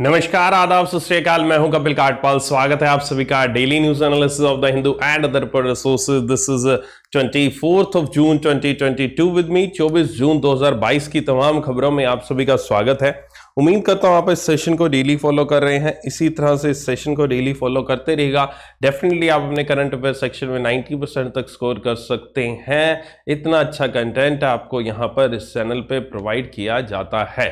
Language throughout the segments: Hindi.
नमस्कार आदाब सत मैं हूं कपिल काटपाल स्वागत है आप सभी का daily news analysis of the Hindu and other पर resources this is twenty of June 2022 with me 24 जून 2022 की तमाम खबरों में आप सभी का स्वागत है उम्मीद करता हूँ आप इस सेशन को डेली फॉलो कर रहे हैं इसी तरह से इस सेशन को डेली फॉलो करते रहेगा डेफिनेटली आप अपने करंट अफेयर सेक्शन में 90 परसेंट तक स्कोर कर सकते हैं इतना अच्छा कंटेंट आपको यहाँ पर इस चैनल पे प्रोवाइड किया जाता है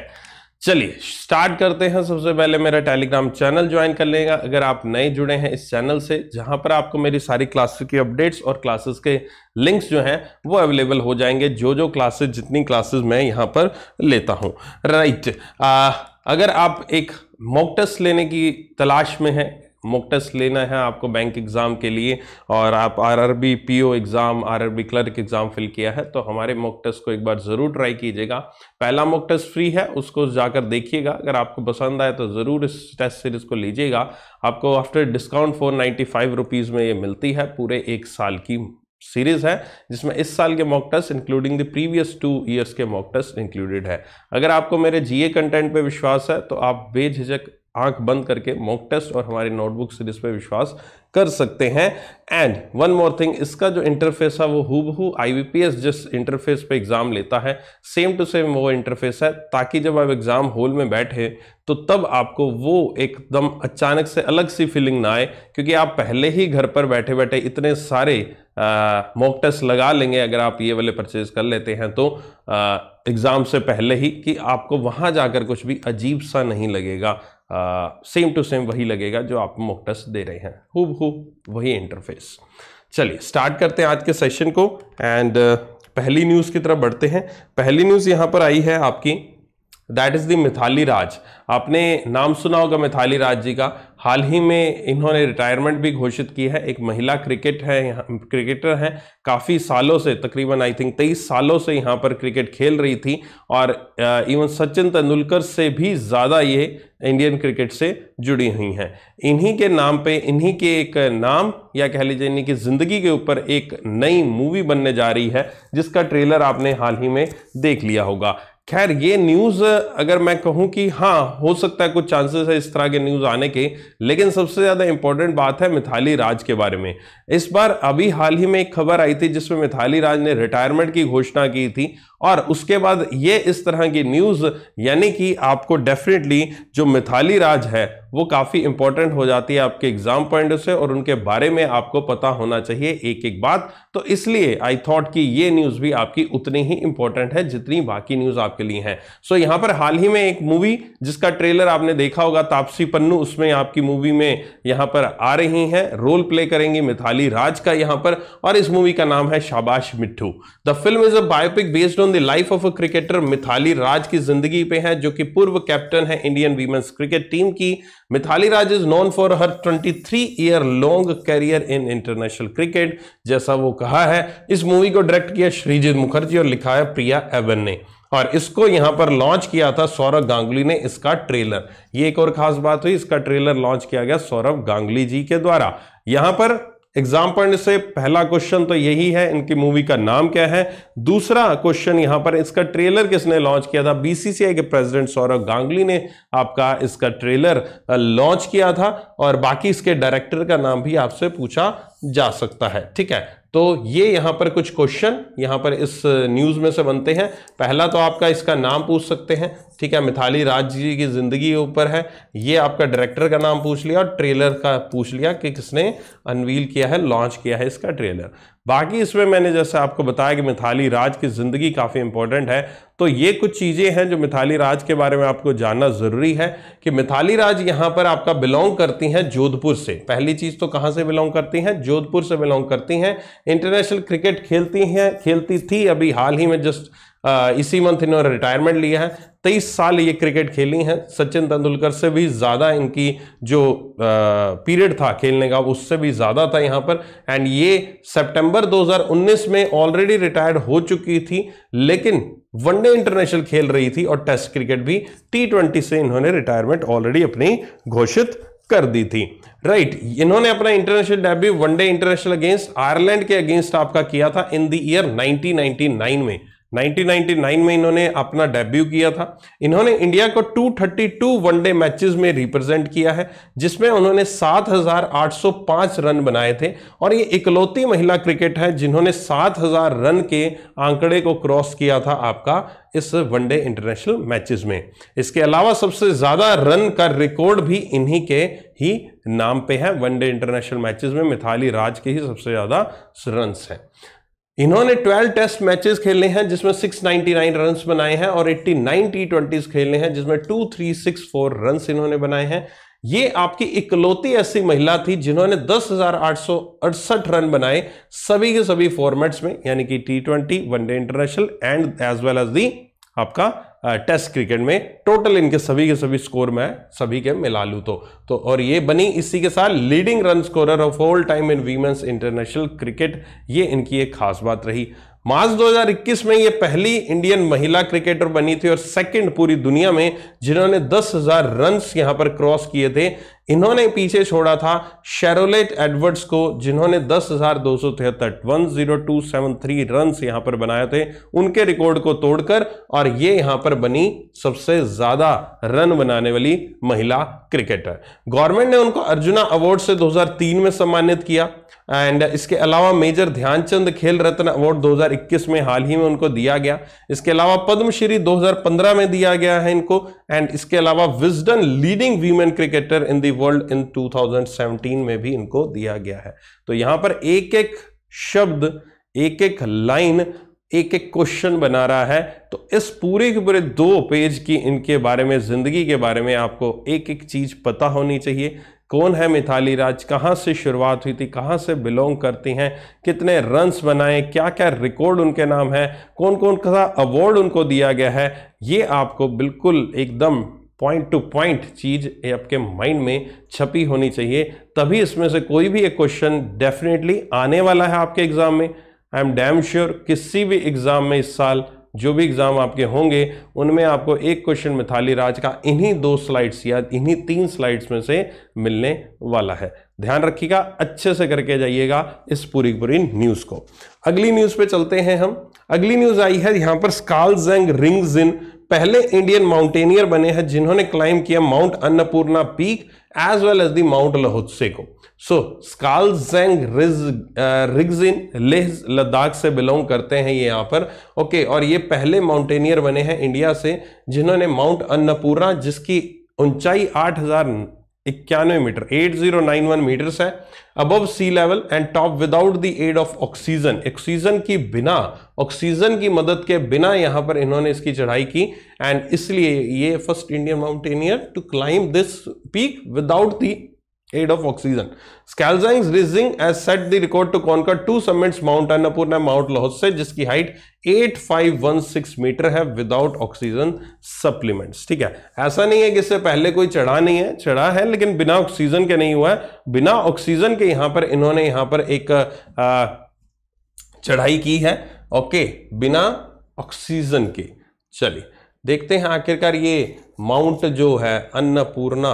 चलिए स्टार्ट करते हैं सबसे पहले मेरा टेलीग्राम चैनल ज्वाइन कर लेगा अगर आप नए जुड़े हैं इस चैनल से जहां पर आपको मेरी सारी क्लासेस की अपडेट्स और क्लासेस के लिंक्स जो हैं वो अवेलेबल हो जाएंगे जो जो क्लासेस जितनी क्लासेस मैं यहां पर लेता हूं राइट आ, अगर आप एक मॉक टेस्ट लेने की तलाश में हैं मोक टेस्ट लेना है आपको बैंक एग्ज़ाम के लिए और आप RRB PO exam RRB clerk exam fill किया है तो हमारे मोक टेस्ट को एक बार ज़रूर ट्राई कीजिएगा पहला मोक टेस्ट फ्री है उसको जाकर देखिएगा अगर आपको पसंद आए तो ज़रूर इस टेस्ट सीरीज़ को लीजिएगा आपको after discount four ninety five rupees में ये मिलती है पूरे एक साल की सीरीज है जिसमें इस साल के mock test including the previous two years के मॉक टेस्ट इंक्लूडेड है अगर आपको मेरे जीए कंटेंट पे विश्वास है तो आप बेझिझक आंख बंद करके मॉक टेस्ट और हमारी नोटबुक सीरीज पर विश्वास कर सकते हैं एंड वन मोर थिंग इसका जो इंटरफेस है वो हु आईवीपीएस जिस इंटरफेस पे एग्ज़ाम लेता है सेम टू सेम वो इंटरफेस है ताकि जब आप एग्ज़ाम हॉल में बैठे तो तब आपको वो एकदम अचानक से अलग सी फीलिंग ना आए क्योंकि आप पहले ही घर पर बैठे बैठे इतने सारे मॉक टेस्ट लगा लेंगे अगर आप ये वाले परचेज कर लेते हैं तो एग्ज़ाम से पहले ही कि आपको वहाँ जाकर कुछ भी अजीब सा नहीं लगेगा सेम टू सेम वही लगेगा जो आप टेस्ट दे रहे हैं हु वही इंटरफेस चलिए स्टार्ट करते हैं आज के सेशन को एंड uh, पहली न्यूज़ की तरफ बढ़ते हैं पहली न्यूज़ यहाँ पर आई है आपकी that is the Mithali Raj आपने नाम सुना होगा मिथाली राज जी का हाल ही में इन्होंने रिटायरमेंट भी घोषित की है एक महिला क्रिकेट है क्रिकेटर हैं काफ़ी सालों से तकरीबन आई थिंक तेईस सालों से यहाँ पर क्रिकेट खेल रही थी और इवन सचिन तेंदुलकर से भी ज़्यादा ये इंडियन क्रिकेट से जुड़ी हुई हैं इन्हीं के नाम पे इन्हीं के एक नाम या कह लीजिए इन्हीं की ज़िंदगी के ऊपर एक नई मूवी बनने जा रही है जिसका ट्रेलर आपने हाल ही में देख लिया होगा खैर ये न्यूज़ अगर मैं कहूं कि हाँ हो सकता है कुछ चांसेस है इस तरह के न्यूज़ आने के लेकिन सबसे ज़्यादा इंपॉर्टेंट बात है मिथाली राज के बारे में इस बार अभी हाल ही में एक खबर आई थी जिसमें मिथाली राज ने रिटायरमेंट की घोषणा की थी और उसके बाद ये इस तरह की न्यूज़ यानी कि आपको डेफिनेटली जो मिथाली राज है वो काफ़ी इंपॉर्टेंट हो जाती है आपके एग्जाम पॉइंट से और उनके बारे में आपको पता होना चाहिए एक एक बात तो इसलिए आई थॉट कि ये न्यूज़ भी आपकी उतनी ही इंपॉर्टेंट है जितनी बाकी न्यूज़ आपके लिए हैं सो so, यहाँ पर हाल ही में एक मूवी जिसका ट्रेलर आपने देखा होगा तापसी पन्नू उसमें आपकी मूवी में यहाँ पर आ रही हैं रोल प्ले करेंगी मिथाली राज का यहाँ पर और इस मूवी का नाम है Shabaash Mithu the film is a biopic based on the life of a cricketer Mithali Raj की जिंदगी पे है जो कि पूर्व कैप्टन है इंडियन वीमेंस क्रिकेट टीम की Mithali Raj is known for her 23 year long career in international cricket जैसा वो कहा है इस मूवी को डायरेक्ट किया श्रीजीत मुखर्जी और लिखा है प्रिया एवन ने और इसको यहां पर लॉन्च किया था सौरभ गांगुली ने इसका ट्रेलर ये एक और खास बात हुई इसका ट्रेलर लॉन्च किया गया सौरभ गांगुली जी के द्वारा यहां पर एग्जाम्पल से पहला क्वेश्चन तो यही है इनकी मूवी का नाम क्या है दूसरा क्वेश्चन यहां पर इसका ट्रेलर किसने लॉन्च किया था बीसीसीआई के प्रेसिडेंट सौरभ गांगुली ने आपका इसका ट्रेलर लॉन्च किया था और बाकी इसके डायरेक्टर का नाम भी आपसे पूछा जा सकता है ठीक है तो ये यहाँ पर कुछ क्वेश्चन यहाँ पर इस न्यूज़ में से बनते हैं पहला तो आपका इसका नाम पूछ सकते हैं ठीक है मिथाली राज जी की ज़िंदगी के ऊपर है ये आपका डायरेक्टर का नाम पूछ लिया और ट्रेलर का पूछ लिया कि किसने अनवील किया है लॉन्च किया है इसका ट्रेलर बाकी इसमें मैंने जैसे आपको बताया कि मिथाली राज की ज़िंदगी काफ़ी इंपॉर्टेंट है तो ये कुछ चीज़ें हैं जो मिथाली राज के बारे में आपको जानना ज़रूरी है कि मिथाली राज यहाँ पर आपका बिलोंग करती हैं जोधपुर से पहली चीज़ तो कहाँ से बिलोंग करती हैं जोधपुर से बिलोंग करती हैं इंटरनेशनल क्रिकेट खेलती हैं खेलती थी अभी हाल ही में जस्ट इसी मंथ इन्होंने रिटायरमेंट लिया है तेईस साल ये क्रिकेट खेली हैं सचिन तेंदुलकर से भी ज़्यादा इनकी जो पीरियड था खेलने का उससे भी ज़्यादा था यहाँ पर एंड ये सितंबर 2019 में ऑलरेडी रिटायर्ड हो चुकी थी लेकिन वनडे इंटरनेशनल खेल रही थी और टेस्ट क्रिकेट भी टी से इन्होंने रिटायरमेंट ऑलरेडी अपनी घोषित कर दी थी राइट right, इन्होंने अपना international debut one day international against Ireland के अगेंस्ट आपका किया था इन द ईयर 1999 में 1999 में इन्होंने अपना डेब्यू किया था इन्होंने इंडिया को 232 वनडे मैचेस में रिप्रेजेंट किया है जिसमें उन्होंने 7,805 रन बनाए थे और ये इकलौती महिला क्रिकेट है जिन्होंने 7,000 रन के आंकड़े को क्रॉस किया था आपका इस वनडे इंटरनेशनल मैचेस में इसके अलावा सबसे ज़्यादा रन का रिकॉर्ड भी इन्हीं के ही नाम पे है वनडे इंटरनेशनल मैचेस में मिथाली राज के ही सबसे ज़्यादा रन्स हैं इन्होंने 12 टेस्ट मैचेस खेले हैं जिसमें 699 रन्स बनाए हैं और 89 टी ट्वेंटी खेले हैं जिसमें 2364 रन्स इन्होंने बनाए हैं ये आपकी इकलौती ऐसी महिला थी जिन्होंने दस रन बनाए सभी के सभी फॉर्मेट्स में यानी कि T twenty one day international and as well as the आपका टेस्ट क्रिकेट में टोटल इनके सभी के सभी स्कोर में सभी के मिला लू तो, तो और ये बनी इसी के साथ leading run scorer of all time in women's international cricket ये इनकी एक खास बात रही मार्च 2021 में ये पहली इंडियन महिला क्रिकेटर बनी थी और सेकंड पूरी दुनिया में जिन्होंने 10,000 रन यहां पर क्रॉस किए थे इन्होंने पीछे छोड़ा था शेरोलेट एडवर्ड्स को जिन्होंने दस हजार दो सौ तिहत्तर one zero two seven three run यहां पर बनाए थे उनके रिकॉर्ड को तोड़कर और ये यहां पर बनी सबसे ज्यादा रन बनाने वाली महिला क्रिकेटर गवर्नमेंट ने उनको अर्जुना अवार्ड से 2003 में सम्मानित किया एंड इसके अलावा मेजर ध्यानचंद खेल रत्न अवार्ड 2021 में हाल ही में उनको दिया गया इसके अलावा पद्मश्री 2015 में दिया गया है इनको एंड इसके अलावा Wisden leading women cricketer in the world in 2017 में भी इनको दिया गया है तो यहां पर एक एक शब्द एक एक लाइन एक एक क्वेश्चन बना रहा है तो इस पूरे के पूरे दो पेज की इनके बारे में ज़िंदगी के बारे में आपको एक एक चीज़ पता होनी चाहिए कौन है मिथाली राज कहाँ से शुरुआत हुई थी कहाँ से बिलोंग करती हैं कितने रन्स बनाए क्या क्या रिकॉर्ड उनके नाम है कौन कौन सा अवार्ड उनको दिया गया है ये आपको बिल्कुल एकदम पॉइंट टू पॉइंट चीज़ आपके माइंड में छपी होनी चाहिए तभी इसमें से कोई भी एक क्वेश्चन डेफिनेटली आने वाला है आपके एग्ज़ाम में आई एम डैम श्योर किसी भी एग्ज़ाम में इस साल जो भी एग्ज़ाम आपके होंगे उनमें आपको एक क्वेश्चन मिथाली राज का इन्हीं दो स्लाइड्स या इन्हीं तीन स्लाइड्स में से मिलने वाला है ध्यान रखिएगा अच्छे से करके जाइएगा इस पूरी पूरी न्यूज़ को अगली न्यूज़ पे चलते हैं हम अगली न्यूज़ आई है यहां पर स्काल्स एंग रिंग्स इन पहले इंडियन माउंटेनियर बने हैं जिन्होंने क्लाइम किया mount Annapurna peak as well as the mount Lhotse को सो स्कालजेंग रिग्जिन लेह लद्दाख से बिलोंग करते हैं ये यहाँ पर ओके okay, और ये पहले माउंटेनियर बने हैं इंडिया से जिन्होंने माउंट अन्नपूर्णा जिसकी ऊंचाई आठ हजार इक्यानवे मीटर 8091 मीटर्स है above sea level and top without the aid of oxygen oxygen की बिना ऑक्सीजन की मदद के बिना यहां पर इन्होंने इसकी चढ़ाई की एंड इसलिए ये first Indian mountaineer to climb this peak without the aid of oxygen. Scalzines Rizing has set the record to conquer two summits Mount Annapurna and Mount Lhotse जिसकी height 8516 मीटर है विदाउट ऑक्सीजन सप्लीमेंट्स ठीक है ऐसा नहीं है कि इससे पहले कोई चढ़ा नहीं है चढ़ा है लेकिन बिना ऑक्सीजन के नहीं हुआ है बिना ऑक्सीजन के यहां पर इन्होंने यहां पर एक चढ़ाई की है ओके बिना ऑक्सीजन के चलिए देखते हैं आखिरकार ये माउंट जो है अन्नपूर्णा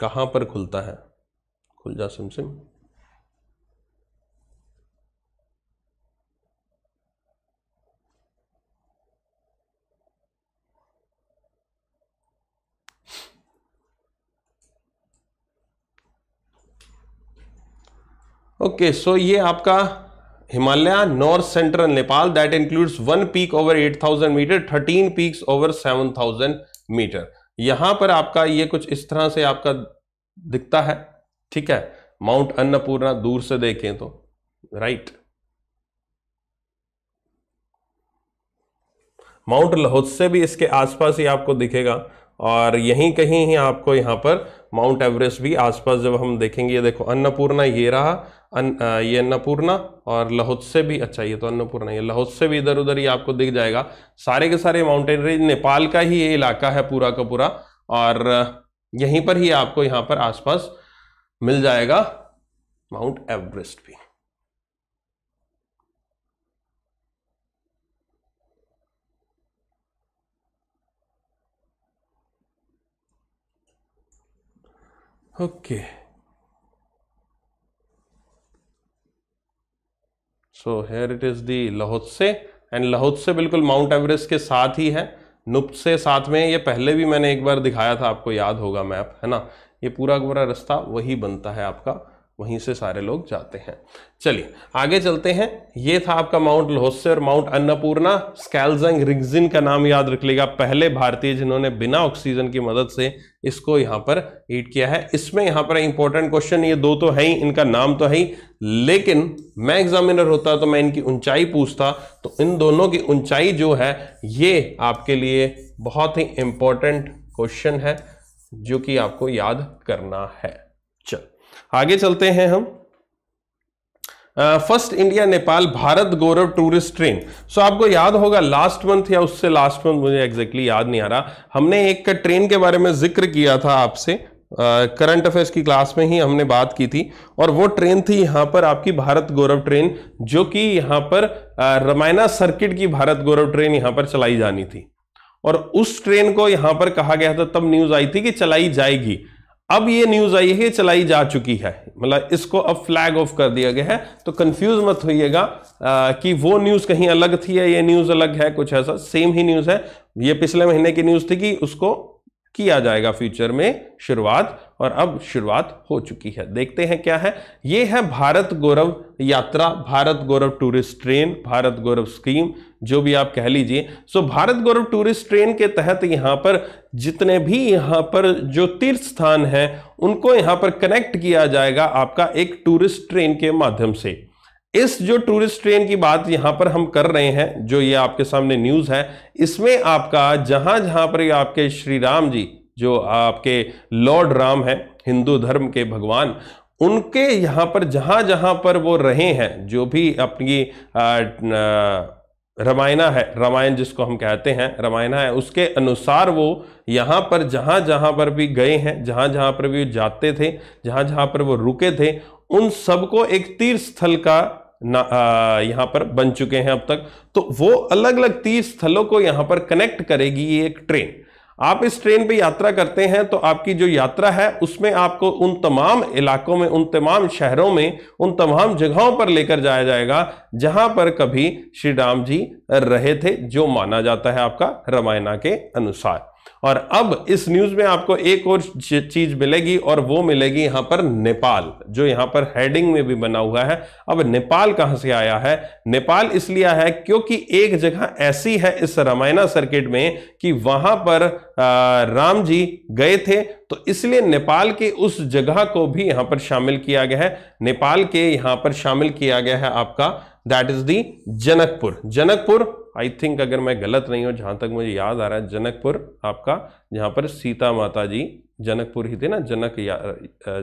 कहाँ पर खुलता है खुल जा सिम सिम ओके सो ये आपका Himalaya north central Nepal that includes one peak over 8000 metre 13 peaks over 7000 metre यहां पर आपका ये कुछ इस तरह से आपका दिखता है ठीक है माउंट अन्नपूर्णा दूर से देखें तो राइट माउंट लहोत्से भी इसके आसपास ही आपको दिखेगा और यहीं कहीं ही आपको यहां पर माउंट एवरेस्ट भी आसपास जब हम देखेंगे ये देखो अन्नपूर्णा ये रहा अन, आ, ये अन्नपूर्णा और लहोत से भी अच्छा ये तो अन्नपूर्णा ये लाहौत से भी इधर उधर ही आपको दिख जाएगा सारे के सारे माउंटेन रेंज नेपाल का ही ये इलाका है पूरा का पूरा और यहीं पर ही आपको यहाँ पर आसपास मिल जाएगा माउंट एवरेस्ट भी okay okay. So here it is the Lhotse and Lhotse बिल्कुल माउंट एवरेस्ट के साथ ही है नुप्त से साथ में ये पहले भी मैंने एक बार दिखाया था आपको याद होगा मैप है ना ये पूरा पूरा रास्ता वही बनता है आपका वहीं से सारे लोग जाते हैं चलिए आगे चलते हैं ये था आपका माउंट लोहसे और माउंट अन्नपूर्णा स्कैलजंग रिग्जिन का नाम याद रख लेगा पहले भारतीय जिन्होंने बिना ऑक्सीजन की मदद से इसको यहाँ पर ईट किया है इसमें यहाँ पर इंपॉर्टेंट क्वेश्चन ये दो तो है ही इनका नाम तो है ही लेकिन मैं एग्जामिनर होता तो मैं इनकी ऊंचाई पूछता तो इन दोनों की ऊंचाई जो है ये आपके लिए बहुत ही इंपॉर्टेंट क्वेश्चन है जो कि आपको याद करना है आगे चलते हैं हम first India Nepal Bharat Gaurav tourist train so आपको याद होगा लास्ट मंथ या उससे लास्ट मंथ मुझे एग्जैक्टली exactly याद नहीं आ रहा हमने एक ट्रेन के बारे में जिक्र किया था आपसे करंट अफेयर्स की क्लास में ही हमने बात की थी और वो ट्रेन थी यहाँ पर आपकी भारत गौरव ट्रेन जो कि यहाँ पर रामायणा सर्किट की भारत गौरव ट्रेन यहाँ पर चलाई जानी थी और उस ट्रेन को यहाँ पर कहा गया था तब न्यूज आई थी कि चलाई जाएगी अब ये न्यूज आई है चलाई जा चुकी है मतलब इसको अब फ्लैग ऑफ कर दिया गया है तो कंफ्यूज मत होइएगा कि वो न्यूज कहीं अलग थी है ये न्यूज अलग है कुछ ऐसा सेम ही न्यूज है ये पिछले महीने की न्यूज थी कि उसको किया जाएगा फ्यूचर में शुरुआत और अब शुरुआत हो चुकी है देखते हैं क्या है ये है Bharat Gaurav Yatra Bharat Gaurav tourist train Bharat Gaurav scheme जो भी आप कह लीजिए so Bharat Gaurav tourist train के तहत यहाँ पर जितने भी यहाँ पर जो तीर्थ स्थान हैं उनको यहाँ पर कनेक्ट किया जाएगा आपका एक टूरिस्ट ट्रेन के माध्यम से इस जो टूरिस्ट ट्रेन की बात यहाँ पर हम कर रहे हैं जो ये आपके सामने न्यूज़ है इसमें आपका जहाँ जहाँ पर आपके श्री राम जी जो आपके लॉर्ड राम हैं हिंदू धर्म के भगवान उनके यहाँ पर जहाँ जहाँ पर वो रहे हैं जो भी अपनी आ, रामायणा है रामायण जिसको हम कहते हैं रामायणा है उसके अनुसार वो यहाँ पर जहाँ जहाँ पर भी गए हैं जहाँ जहाँ पर भी जाते थे जहाँ जहाँ पर वो रुके थे उन सबको एक तीर्थ स्थल का ना यहाँ पर बन चुके हैं अब तक तो वो अलग अलग तीर्थ स्थलों को यहाँ पर कनेक्ट करेगी ये एक ट्रेन आप इस ट्रेन पे यात्रा करते हैं तो आपकी जो यात्रा है उसमें आपको उन तमाम इलाकों में उन तमाम शहरों में उन तमाम जगहों पर लेकर जाया जाएगा जहां पर कभी श्री राम जी रहे थे जो माना जाता है आपका रामायणा के अनुसार और अब इस न्यूज में आपको एक और चीज मिलेगी और वो मिलेगी यहां पर नेपाल जो यहां पर हेडिंग में भी बना हुआ है अब नेपाल कहां से आया है नेपाल इसलिए आया है क्योंकि एक जगह ऐसी है इस रामायणा सर्किट में कि वहां पर राम जी गए थे तो इसलिए नेपाल के उस जगह को भी यहां पर शामिल किया गया है नेपाल के यहां पर शामिल किया गया है आपका that is the Janakpur Janakpur I think अगर मैं गलत नहीं हूँ जहाँ तक मुझे याद आ रहा है जनकपुर आपका जहाँ पर सीता माता जी जनकपुर ही थे ना जनक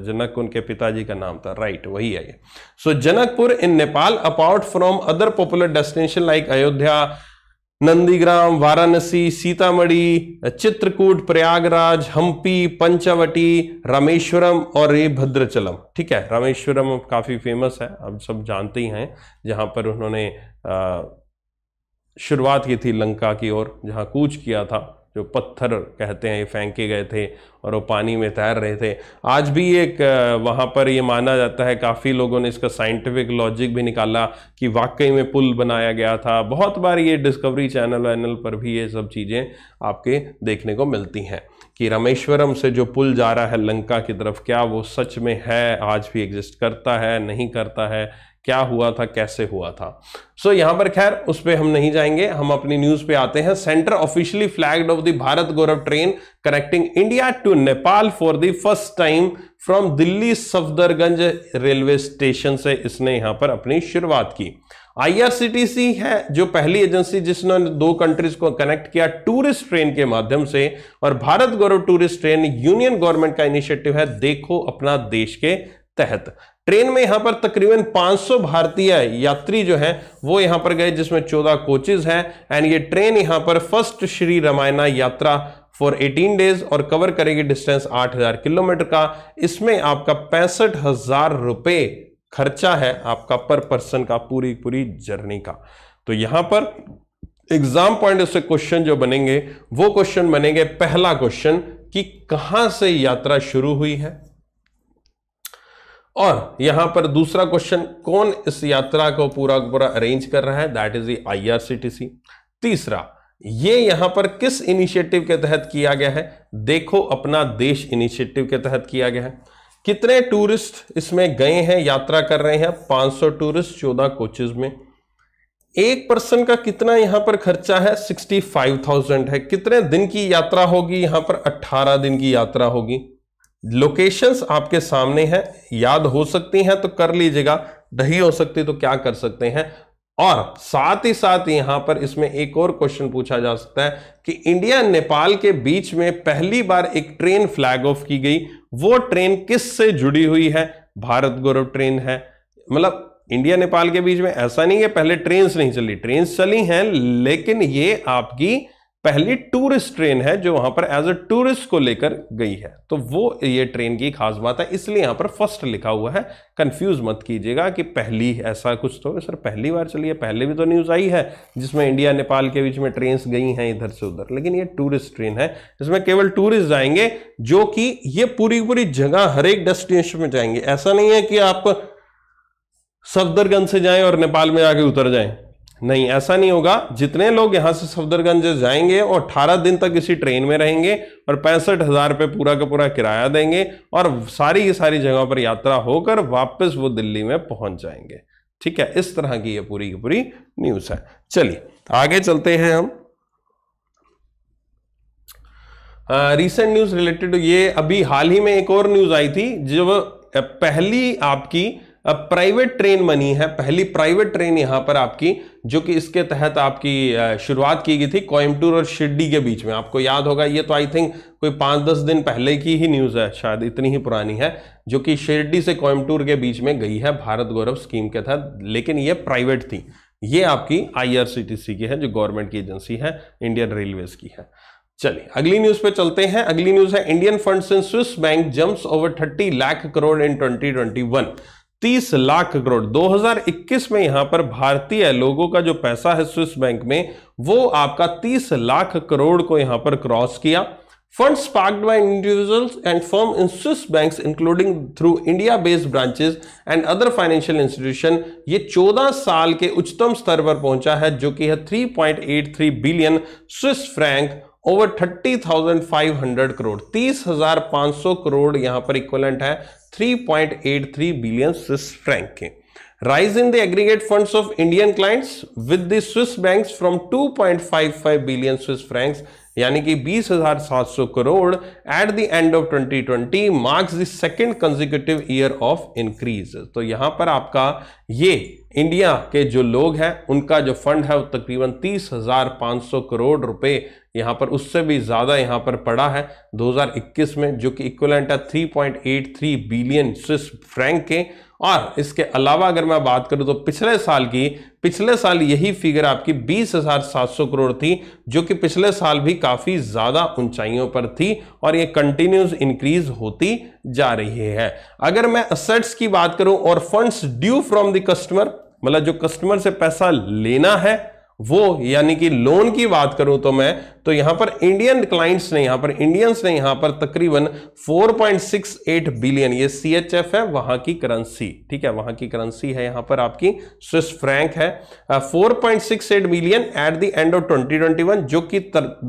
जनक उनके पिताजी का नाम था राइट वही है ये so Janakpur in Nepal apart from other popular destination like Ayodhya Nandigram Varanasi Sitamarhi Chitrakoot Prayagraj Hampi Panchavati Rameswaram और ये भद्रचलम ठीक है रामेश्वरम काफ़ी फेमस है अब सब जानते ही हैं जहाँ पर उन्होंने आ, शुरुआत की थी लंका की ओर जहाँ कूच किया था जो पत्थर कहते हैं ये फेंके गए थे और वो पानी में तैर रहे थे आज भी एक वहाँ पर ये माना जाता है काफ़ी लोगों ने इसका साइंटिफिक लॉजिक भी निकाला कि वाकई में पुल बनाया गया था बहुत बार ये डिस्कवरी चैनल वैनल पर भी ये सब चीज़ें आपके देखने को मिलती हैं कि रामेश्वरम से जो पुल जा रहा है लंका की तरफ क्या वो सच में है आज भी एग्जिस्ट करता है नहीं करता है क्या हुआ था कैसे हुआ था सो so, यहां पर खैर उस पर हम नहीं जाएंगे हम अपनी न्यूज़ पे आते हैं centre officially flagged off the Bharat Gaurav train connecting India to Nepal for the first time from Delhi Safdarjung railway station से इसने यहां पर अपनी शुरुआत की आईआरसीटीसी है जो पहली एजेंसी जिसने दो कंट्रीज को कनेक्ट किया टूरिस्ट ट्रेन के माध्यम से और Bharat Gaurav tourist train union government का इनिशिएटिव है देखो अपना देश के तहत ट्रेन में यहां पर तकरीबन 500 भारतीय यात्री जो हैं वो यहां पर गए जिसमें 14 कोचेज हैं एंड ये ट्रेन यहां पर first Shri Ramayana Yatra for 18 days और कवर करेगी डिस्टेंस 8000 किलोमीटर का इसमें आपका पैंसठ हजार रुपये खर्चा है आपका पर पर्सन का पूरी पूरी जर्नी का तो यहां पर एग्जाम पॉइंट से क्वेश्चन जो बनेंगे वो क्वेश्चन बनेंगे पहला क्वेश्चन कि कहां से यात्रा शुरू हुई है और यहां पर दूसरा क्वेश्चन कौन इस यात्रा को पूरा पूरा अरेंज कर रहा है दैट इज सी तीसरा ये यहां पर किस इनिशिएटिव के तहत किया गया है देखो अपना देश इनिशिएटिव के तहत किया गया है कितने टूरिस्ट इसमें गए हैं यात्रा कर रहे हैं 500 टूरिस्ट 14 कोचेज में एक पर्सन का कितना यहां पर खर्चा है 65,000 है कितने दिन की यात्रा होगी यहां पर 18 दिन की यात्रा होगी लोकेशंस आपके सामने हैं याद हो सकती हैं तो कर लीजिएगा नहीं हो सकती तो क्या कर सकते हैं और साथ ही साथ यहां पर इसमें एक और क्वेश्चन पूछा जा सकता है कि इंडिया नेपाल के बीच में पहली बार एक ट्रेन फ्लैग ऑफ की गई वो ट्रेन किस से जुड़ी हुई है भारत गौरव ट्रेन है मतलब इंडिया नेपाल के बीच में ऐसा नहीं है पहले ट्रेन नहीं चली ट्रेन चली हैं लेकिन ये आपकी पहली टूरिस्ट ट्रेन है जो वहां पर एज अ टूरिस्ट को लेकर गई है तो वो ये ट्रेन की खास बात है इसलिए यहां पर फर्स्ट लिखा हुआ है कंफ्यूज मत कीजिएगा कि पहली ऐसा कुछ तो सर पहली बार चलिए पहले भी तो न्यूज आई है जिसमें इंडिया नेपाल के बीच में ट्रेन गई हैं इधर से उधर लेकिन ये टूरिस्ट ट्रेन है इसमें केवल टूरिस्ट जाएंगे जो कि ये पूरी पूरी जगह हर एक डेस्टिनेशन में जाएंगे ऐसा नहीं है कि आप सफदरगंज से जाएं और नेपाल में जाके उतर जाएं नहीं ऐसा नहीं होगा जितने लोग यहां से सफदरगंज जाएंगे और 18 दिन तक इसी ट्रेन में रहेंगे और पैंसठ हजार रुपये पूरा का पूरा किराया देंगे और सारी की सारी जगहों पर यात्रा होकर वापस वो दिल्ली में पहुंच जाएंगे ठीक है इस तरह की ये पूरी की पूरी न्यूज है चलिए आगे चलते हैं हम रिसेंट न्यूज रिलेटेड ये अभी हाल ही में एक और न्यूज आई थी जब पहली आपकी अब प्राइवेट ट्रेन बनी है पहली प्राइवेट ट्रेन यहां पर आपकी जो कि इसके तहत आपकी शुरुआत की गई थी कोयमटूर और शिरडी के बीच में आपको याद होगा ये तो आई थिंक कोई पाँच दस दिन पहले की ही न्यूज़ है शायद इतनी ही पुरानी है जो कि शिरडी से कोयमटूर के बीच में गई है भारत गौरव स्कीम के तहत लेकिन ये प्राइवेट थी ये आपकी आई की है जो गवर्नमेंट की एजेंसी है इंडियन रेलवेज की है चलिए अगली न्यूज पे चलते हैं अगली न्यूज है Indian funds in Swiss bank jumps over 30 lakh crore in 2021 तीस लाख करोड़ 2021 में यहां पर भारतीय लोगों का जो पैसा है स्विस बैंक में वो आपका तीस लाख करोड़ को यहां पर क्रॉस किया funds parked by individuals and firm in Swiss banks including through India based branches and other financial institution ये 14 साल के उच्चतम स्तर पर पहुंचा है जो कि है 3.83 billion Swiss franc over thirty thousand five hundred crore तीस हजार पांच सौ करोड़ यहां पर इक्वलेंट है three point eight three billion Swiss franc के rise in the aggregate funds of Indian clients with the Swiss banks from 2.55 billion Swiss francs यानी कि 20,700 crore at the end of 2020 marks the second consecutive year of increase तो यहां पर आपका ये इंडिया के जो लोग हैं उनका जो फंड है वो तकरीबन 30,500 करोड़ रुपए यहाँ पर उससे भी ज़्यादा यहाँ पर पड़ा है 2021 में जो कि इक्वलेंट है 3.83 बिलियन स्विस फ्रैंक के और इसके अलावा अगर मैं बात करूं तो पिछले साल की पिछले साल यही फिगर आपकी बीस हजार सात सौ करोड़ थी जो कि पिछले साल भी काफ़ी ज़्यादा ऊंचाइयों पर थी और ये कंटिन्यूस इंक्रीज होती जा रही है अगर मैं असेट्स की बात करूँ और funds due from the customer मतलब जो कस्टमर से पैसा लेना है वो यानी कि लोन की बात करूं तो मैं तो यहां पर इंडियन क्लाइंट्स ने यहां पर इंडियंस ने यहां पर तकरीबन 4.68 बिलियन ये सी एच एफ है वहां की करेंसी ठीक है वहां की करेंसी है यहां पर आपकी स्विस फ्रैंक है 4.68 billion at the end of 2021 जो कि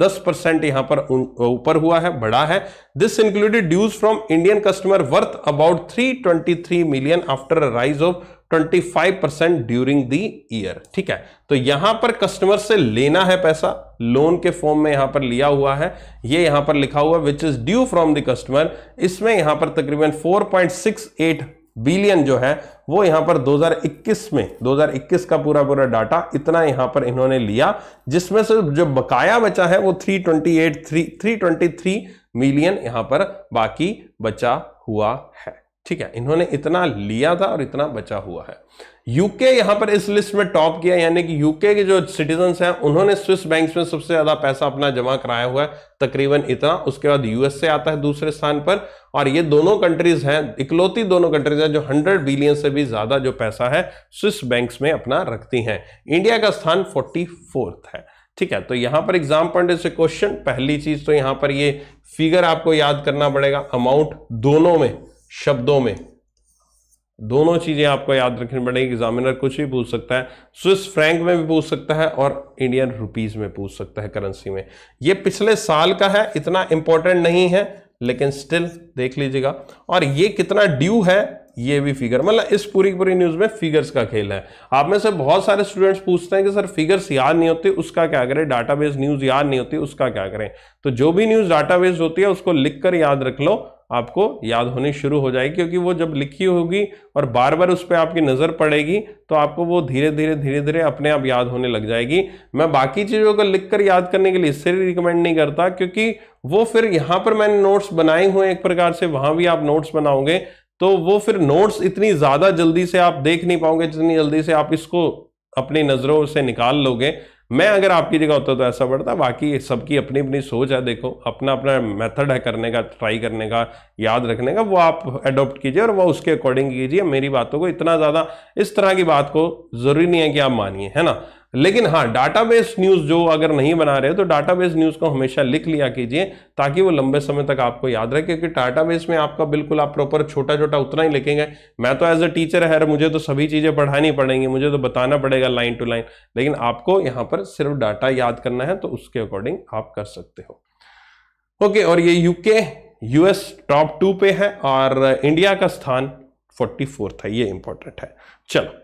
10 परसेंट यहां पर ऊपर हुआ है बढ़ा है this included dues from Indian customer worth about three million after rise of 25 percent during the year ठीक है तो यहां पर कस्टमर से लेना है पैसा लोन के फॉर्म में यहां पर लिया हुआ है ये यहां पर लिखा हुआ which is due from the customer इसमें यहां पर तकरीबन 4.68 बिलियन जो है वो यहां पर 2021 में 2021 का पूरा पूरा डाटा इतना यहां पर इन्होंने लिया जिसमें से जो बकाया बचा है वो 328 323 मिलियन यहां पर बाकी बचा हुआ है ठीक है इन्होंने इतना लिया था और इतना बचा हुआ है यूके यहां पर इस लिस्ट में टॉप किया यानी कि यूके के जो सिटीजन हैं उन्होंने स्विस बैंक में सबसे ज्यादा पैसा अपना जमा कराया हुआ है तकरीबन इतना उसके बाद यूएस आता है दूसरे स्थान पर और ये दोनों कंट्रीज हैं इकलौती दोनों कंट्रीज हैं जो 100 बिलियन से भी ज्यादा जो पैसा है स्विस बैंक्स में अपना रखती हैं इंडिया का स्थान फोर्टी है ठीक है तो यहां पर एग्जाम पंडित से क्वेश्चन पहली चीज तो यहां पर ये फिगर आपको याद करना पड़ेगा अमाउंट दोनों में शब्दों में दोनों चीज़ें आपको याद रखनी पड़ेगी एग्जामिनर कुछ भी पूछ सकता है स्विस फ्रैंक में भी पूछ सकता है और इंडियन रुपीस में पूछ सकता है करेंसी में यह पिछले साल का है इतना इंपॉर्टेंट नहीं है लेकिन स्टिल देख लीजिएगा और ये कितना ड्यू है ये भी फिगर मतलब इस पूरी पूरी न्यूज़ में फिगर्स का खेल है आप में से बहुत सारे स्टूडेंट्स पूछते हैं कि सर फिगर्स याद नहीं होते उसका क्या करें डाटाबेस न्यूज़ याद नहीं होती उसका क्या करें तो जो भी न्यूज़ डाटाबेस होती है उसको लिखकर याद रख लो आपको याद होनी शुरू हो जाएगी क्योंकि वो जब लिखी होगी और बार बार उस पर आपकी नज़र पड़ेगी तो आपको वो धीरे धीरे धीरे धीरे अपने आप याद होने लग जाएगी मैं बाकी चीज़ों को लिख कर याद करने के लिए इससे रिकमेंड नहीं करता क्योंकि वो फिर यहाँ पर मैंने नोट्स बनाए हुए एक प्रकार से वहाँ भी आप नोट्स बनाओगे तो वो फिर नोट्स इतनी ज़्यादा जल्दी से आप देख नहीं पाओगे जितनी जल्दी से आप इसको अपनी नज़रों से निकाल लोगे मैं अगर आपकी जगह होता तो ऐसा बढ़ता बाकी सबकी अपनी अपनी सोच है देखो अपना अपना मेथड है करने का ट्राई करने का याद रखने का वो आप एडोप्ट कीजिए और वो उसके अकॉर्डिंग कीजिए मेरी बातों को इतना ज़्यादा इस तरह की बात को ज़रूरी नहीं है कि आप मानिए है ना लेकिन हाँ डाटाबेस न्यूज़ जो अगर नहीं बना रहे तो डाटाबेस न्यूज़ को हमेशा लिख लिया कीजिए ताकि वो लंबे समय तक आपको याद रहे क्योंकि डाटाबेस में आपका बिल्कुल आप प्रॉपर छोटा छोटा उतना ही लिखेंगे मैं तो एज अ टीचर है मुझे तो सभी चीज़ें पढ़ानी पड़ेंगी मुझे तो बताना पड़ेगा लाइन टू लाइन लेकिन आपको यहां पर सिर्फ डाटा याद करना है तो उसके अकॉर्डिंग आप कर सकते हो ओके और ये यूके यूएस टॉप टू पे है और इंडिया का स्थान फोर्टी फोर्थ है ये इंपॉर्टेंट है चलो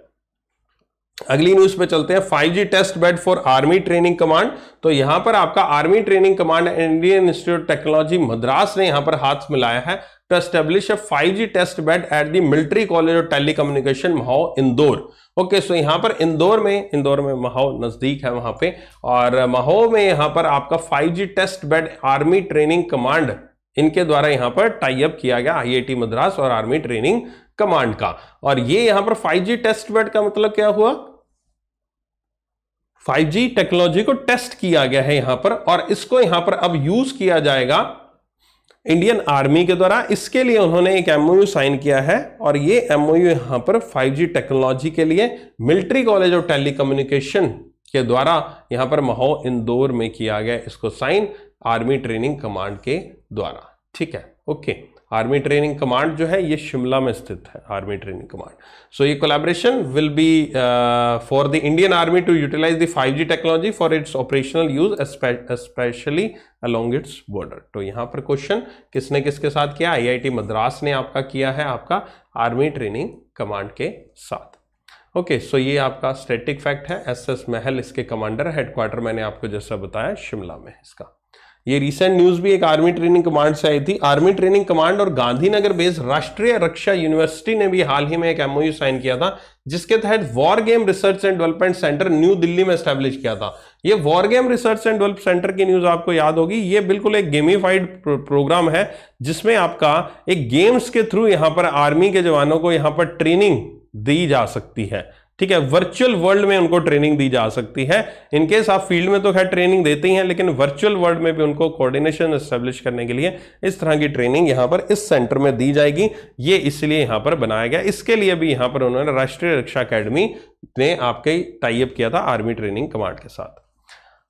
अगली न्यूज पे चलते हैं 5G test bed for army training command तो यहां पर आपका army training command Indian institute technology Madras ने यहां पर हाथ मिलाया है to establish a G test bed at the military college of telecommunication Mhow Indore okay so यहाँ पर इंदौर में इंदौर में महाओ नज़दीक है वहां पे और माहौ में यहाँ पर आपका G test bed army training command इनके द्वारा यहाँ पर टाई अप किया गया आईआईटी मद्रास और आर्मी ट्रेनिंग कमांड का और ये यहां पर 5G टेस्ट बेड का मतलब क्या हुआ 5G टेक्नोलॉजी को टेस्ट किया गया है यहां पर और इसको यहां पर अब यूज किया जाएगा इंडियन आर्मी के द्वारा इसके लिए उन्होंने एक एमओयू साइन किया है और ये एमओयू यहां पर 5G टेक्नोलॉजी के लिए मिलिट्री कॉलेज ऑफ टेलीकम्युनिकेशन के द्वारा यहां पर महो इंदौर में किया गया इसको साइन आर्मी ट्रेनिंग कमांड के द्वारा ठीक है ओके आर्मी ट्रेनिंग कमांड जो है ये शिमला में स्थित है आर्मी ट्रेनिंग कमांड सो ये collaboration will be for the Indian army to utilise the 5G technology for its operational use specially along its border तो यहाँ पर क्वेश्चन किसने किसके साथ किया आईआईटी मद्रास ने आपका किया है आपका आर्मी ट्रेनिंग कमांड के साथ ओके okay, सो so ये आपका स्टेटिक फैक्ट है एस महल इसके कमांडर हेडक्वार्टर मैंने आपको जैसा बताया शिमला में इसका ये रिसेंट न्यूज भी एक आर्मी ट्रेनिंग कमांड से आई थी आर्मी ट्रेनिंग कमांड और गांधीनगर बेस्ड राष्ट्रीय रक्षा यूनिवर्सिटी ने भी हाल ही में एक एमओयू साइन किया था जिसके तहत war game research and development centre new Delhi में स्टैब्लिश किया था ये war game research and develop centre की न्यूज आपको याद होगी ये बिल्कुल एक गेमीफाइड प्रोग्राम है जिसमें आपका एक गेम्स के थ्रू यहां पर आर्मी के जवानों को यहां पर ट्रेनिंग दी जा सकती है ठीक है वर्चुअल वर्ल्ड में उनको ट्रेनिंग दी जा सकती है इनकेस आप फील्ड में तो खैर ट्रेनिंग देते ही हैं लेकिन वर्चुअल वर्ल्ड में भी उनको कोऑर्डिनेशन एस्टेब्लिश करने के लिए इस तरह की ट्रेनिंग यहाँ पर इस सेंटर में दी जाएगी ये इसलिए यहां पर बनाया गया इसके लिए भी यहां पर उन्होंने राष्ट्रीय रक्षा अकेडमी ने आपके टाइप किया था आर्मी ट्रेनिंग कमांड के साथ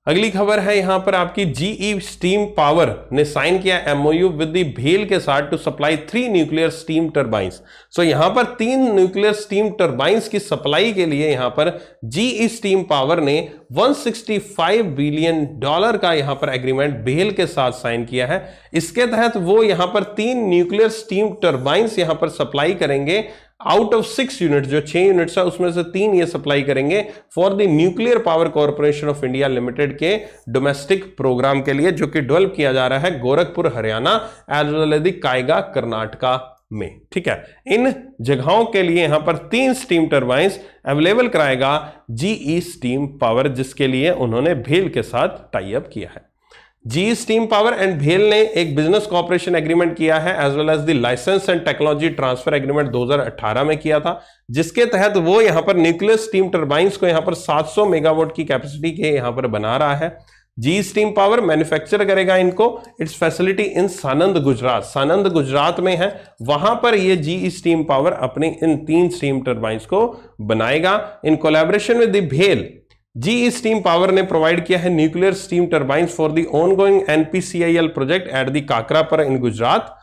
अगली खबर है यहां पर आपकी जीई स्टीम पावर ने साइन किया एमओयू विद दी भेल के साथ to supply three nuclear steam turbines so यहां पर तीन न्यूक्लियर स्टीम टर्बाइंस की सप्लाई के लिए यहां पर जीई स्टीम पावर ने 165 बिलियन डॉलर का यहां पर एग्रीमेंट भेल के साथ साइन किया है इसके तहत वो यहां पर तीन न्यूक्लियर स्टीम टर्बाइंस यहां पर सप्लाई करेंगे आउट ऑफ सिक्स यूनिट जो छह यूनिट्स है उसमें से तीन ये सप्लाई करेंगे for the nuclear power corporation of India limited के डोमेस्टिक प्रोग्राम के लिए जो कि डेवलप किया जा रहा है Gorakhpur Haryana as well as Kaiga Karnataka में ठीक है इन जगहों के लिए यहां पर तीन स्टीम टर्बाइंस अवेलेबल कराएगा जीई स्टीम पावर जिसके लिए उन्होंने भेल के साथ टाइप किया है जी स्टीम पावर एंड भेल ने एक बिजनेस कॉपरेशन एग्रीमेंट किया है as well as the licence and technology transfer agreement 2018 में किया था जिसके तहत वो यहाँ पर न्यूक्लियस स्टीम टर्बाइंस को यहां पर 700 मेगावाट की कैपेसिटी के यहां पर बना रहा है जी स्टीम पावर मैन्युफैक्चर करेगा इनको its facility in Sanand Gujarat Sanand Gujarat में है वहां पर ये जी स्टीम पावर अपने इन तीन स्टीम टर्बाइंस को बनाएगा इन कोलेबोरेशन विद द भेल जी स्टीम पावर ने प्रोवाइड किया है nuclear steam turbine for the ongoing NPCIL project at the पर इन गुजरात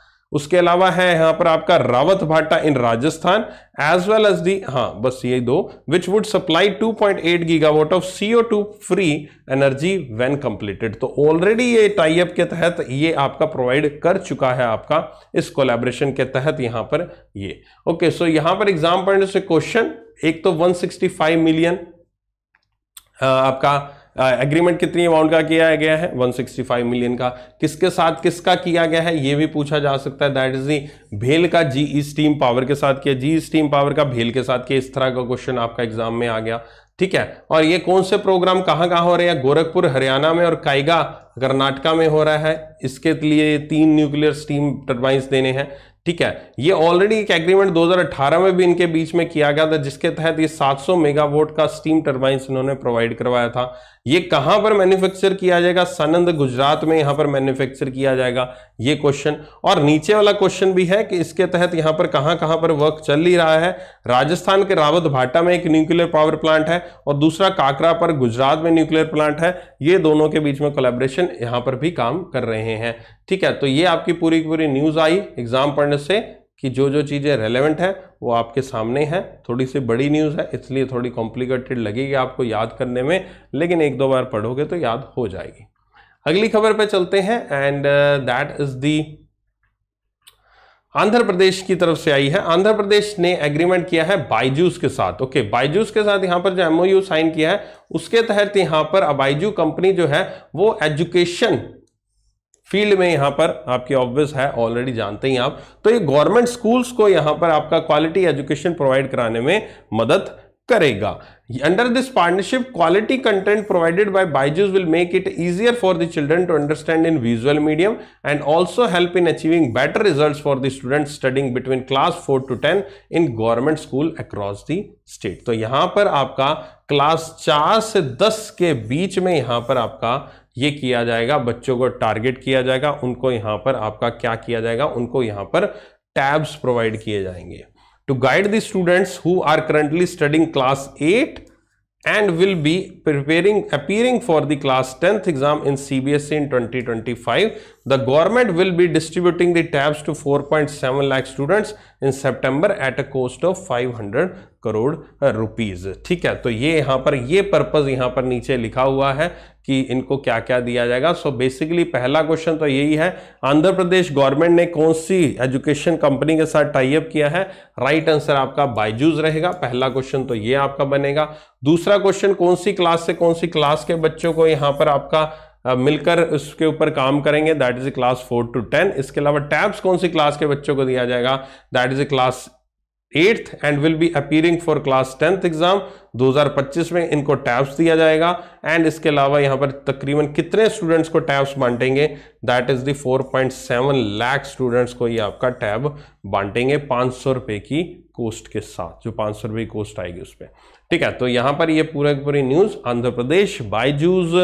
उसके अलावा है यहां पर आपका Rawat Bhata in Rajasthan as well as the हाँ बस तो ये दो which would supply 2.8 gigawatt of CO two free energy when completed तो ऑलरेडी ये टाइप के तहत ये आपका प्रोवाइड कर चुका है आपका इस कोलेब्रेशन के तहत यहां पर ये ओके सो यहां पर एग्जाम पॉइंट से क्वेश्चन एक तो 165 मिलियन आपका एग्रीमेंट कितनी अमाउंट का किया गया है 165 मिलियन का किसके साथ किसका किया गया है ये भी पूछा जा सकता है दैट इज दी भेल का जी ई स्टीम पावर के साथ किया जी स्टीम पावर का भेल के साथ किया इस तरह का क्वेश्चन आपका एग्जाम में आ गया ठीक है और ये कौन से प्रोग्राम कहाँ कहाँ हो रहे हैं गोरखपुर हरियाणा में और कायगा कर्नाटका में हो रहा है इसके लिए तीन न्यूक्लियर स्टीम टर्बाइंस देने हैं ठीक है ये ऑलरेडी एक एग्रीमेंट 2018 में भी इनके बीच में किया गया था जिसके तहत ये 700 मेगावाट का स्टीम टर्बाइन इन्होंने प्रोवाइड करवाया था ये कहां पर मैन्युफैक्चर किया जाएगा सनंद गुजरात में यहां पर मैन्युफैक्चर किया जाएगा ये क्वेश्चन और नीचे वाला क्वेश्चन भी है कि इसके तहत यहां पर कहां कहां पर वर्क चल ही रहा है राजस्थान के रावत भाटा में एक न्यूक्लियर पावर प्लांट है और दूसरा काकरा पर गुजरात में न्यूक्लियर प्लांट है ये दोनों के बीच में कोलेब्रेशन यहां पर भी काम कर रहे हैं ठीक है तो ये आपकी पूरी पूरी न्यूज आई एग्जाम पढ़ने से कि जो जो चीज़ें रेलेवेंट हैं वो आपके सामने हैं थोड़ी सी बड़ी न्यूज़ है इसलिए थोड़ी कॉम्प्लिकेटेड लगेगी आपको याद करने में लेकिन एक दो बार पढ़ोगे तो याद हो जाएगी अगली खबर पे चलते हैं and that is the Andhra Pradesh की तरफ से आई है आंध्र प्रदेश ने एग्रीमेंट किया है बाइजूस के साथ ओके okay, बाइजूस के साथ यहाँ पर जो एमओयू साइन किया है उसके तहत यहाँ पर अबाइजू कंपनी जो है वो एजुकेशन फील्ड में यहाँ पर आपकी ऑब्वियस है ऑलरेडी जानते ही आप तो ये गवर्नमेंट स्कूल्स को यहाँ पर आपका क्वालिटी एजुकेशन प्रोवाइड कराने में मदद करेगा under this partnership quality content provided by Byju's will make it easier for the children to understand in visual medium and also help in achieving better result for the student studying between class four to ten in government school across the state तो यहां पर आपका क्लास चार से दस के बीच में यहां पर आपका ये किया जाएगा बच्चों को टारगेट किया जाएगा उनको यहाँ पर आपका क्या किया जाएगा उनको यहाँ पर टैब्स प्रोवाइड किए जाएंगे to guide the students who are currently studying class eight and for the class tenth exam in C B S C in twenty twenty five The government will be distributing the tabs to 4.7 lakh students in September at a cost of 500 crore rupees ठीक है तो ये यहाँ पर ये पर्पज यहाँ पर नीचे लिखा हुआ है कि इनको क्या क्या दिया जाएगा सो so बेसिकली पहला क्वेश्चन तो यही है आंध्र प्रदेश गवर्नमेंट ने कौन सी एजुकेशन कंपनी के साथ टाइप किया है राइट right आंसर आपका बायजूज रहेगा पहला क्वेश्चन तो ये आपका बनेगा दूसरा क्वेश्चन कौन सी क्लास से कौन सी क्लास के बच्चों को यहाँ पर आपका मिलकर उसके ऊपर काम करेंगे that is a class four to ten इसके अलावा टैब्स कौन सी क्लास के बच्चों को दिया जाएगा that is a class eighth and will be appearing for class tenth exam 2025 में इनको टैब्स दिया जाएगा एंड इसके अलावा यहाँ पर तकरीबन कितने स्टूडेंट्स को टैब्स बांटेंगे that is point 4.7 lakh students को ये आपका टैब बांटेंगे पाँच सौ रुपए की कोस्ट के साथ जो पाँच सौ रुपए की कोस्ट आएगी उस पर ठीक है तो यहाँ पर ये पूरा पूरी न्यूज़ आंध्र प्रदेश बाईजूज़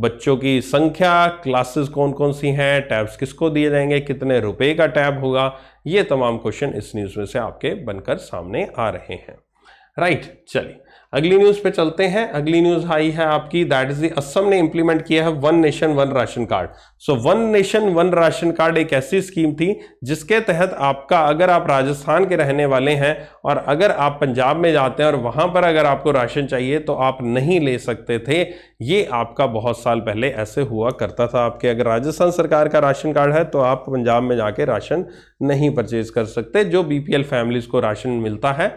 बच्चों की संख्या क्लासेस कौन कौन सी हैं टैब्स किसको दिए जाएंगे कितने रुपए का टैब होगा ये तमाम क्वेश्चन इस न्यूज़ में से आपके बनकर सामने आ रहे हैं राइट चलिए अगली न्यूज पे चलते हैं अगली न्यूज आई है आपकी दैट इज असम ने इंप्लीमेंट किया है one nation one ration card so one nation one ration card एक ऐसी स्कीम थी जिसके तहत आपका अगर आप राजस्थान के रहने वाले हैं और अगर आप पंजाब में जाते हैं और वहां पर अगर आपको राशन चाहिए तो आप नहीं ले सकते थे ये आपका बहुत साल पहले ऐसे हुआ करता था आपके अगर राजस्थान सरकार का राशन कार्ड है तो आप पंजाब में जाके राशन नहीं परचेज कर सकते जो बी फैमिलीज को राशन मिलता है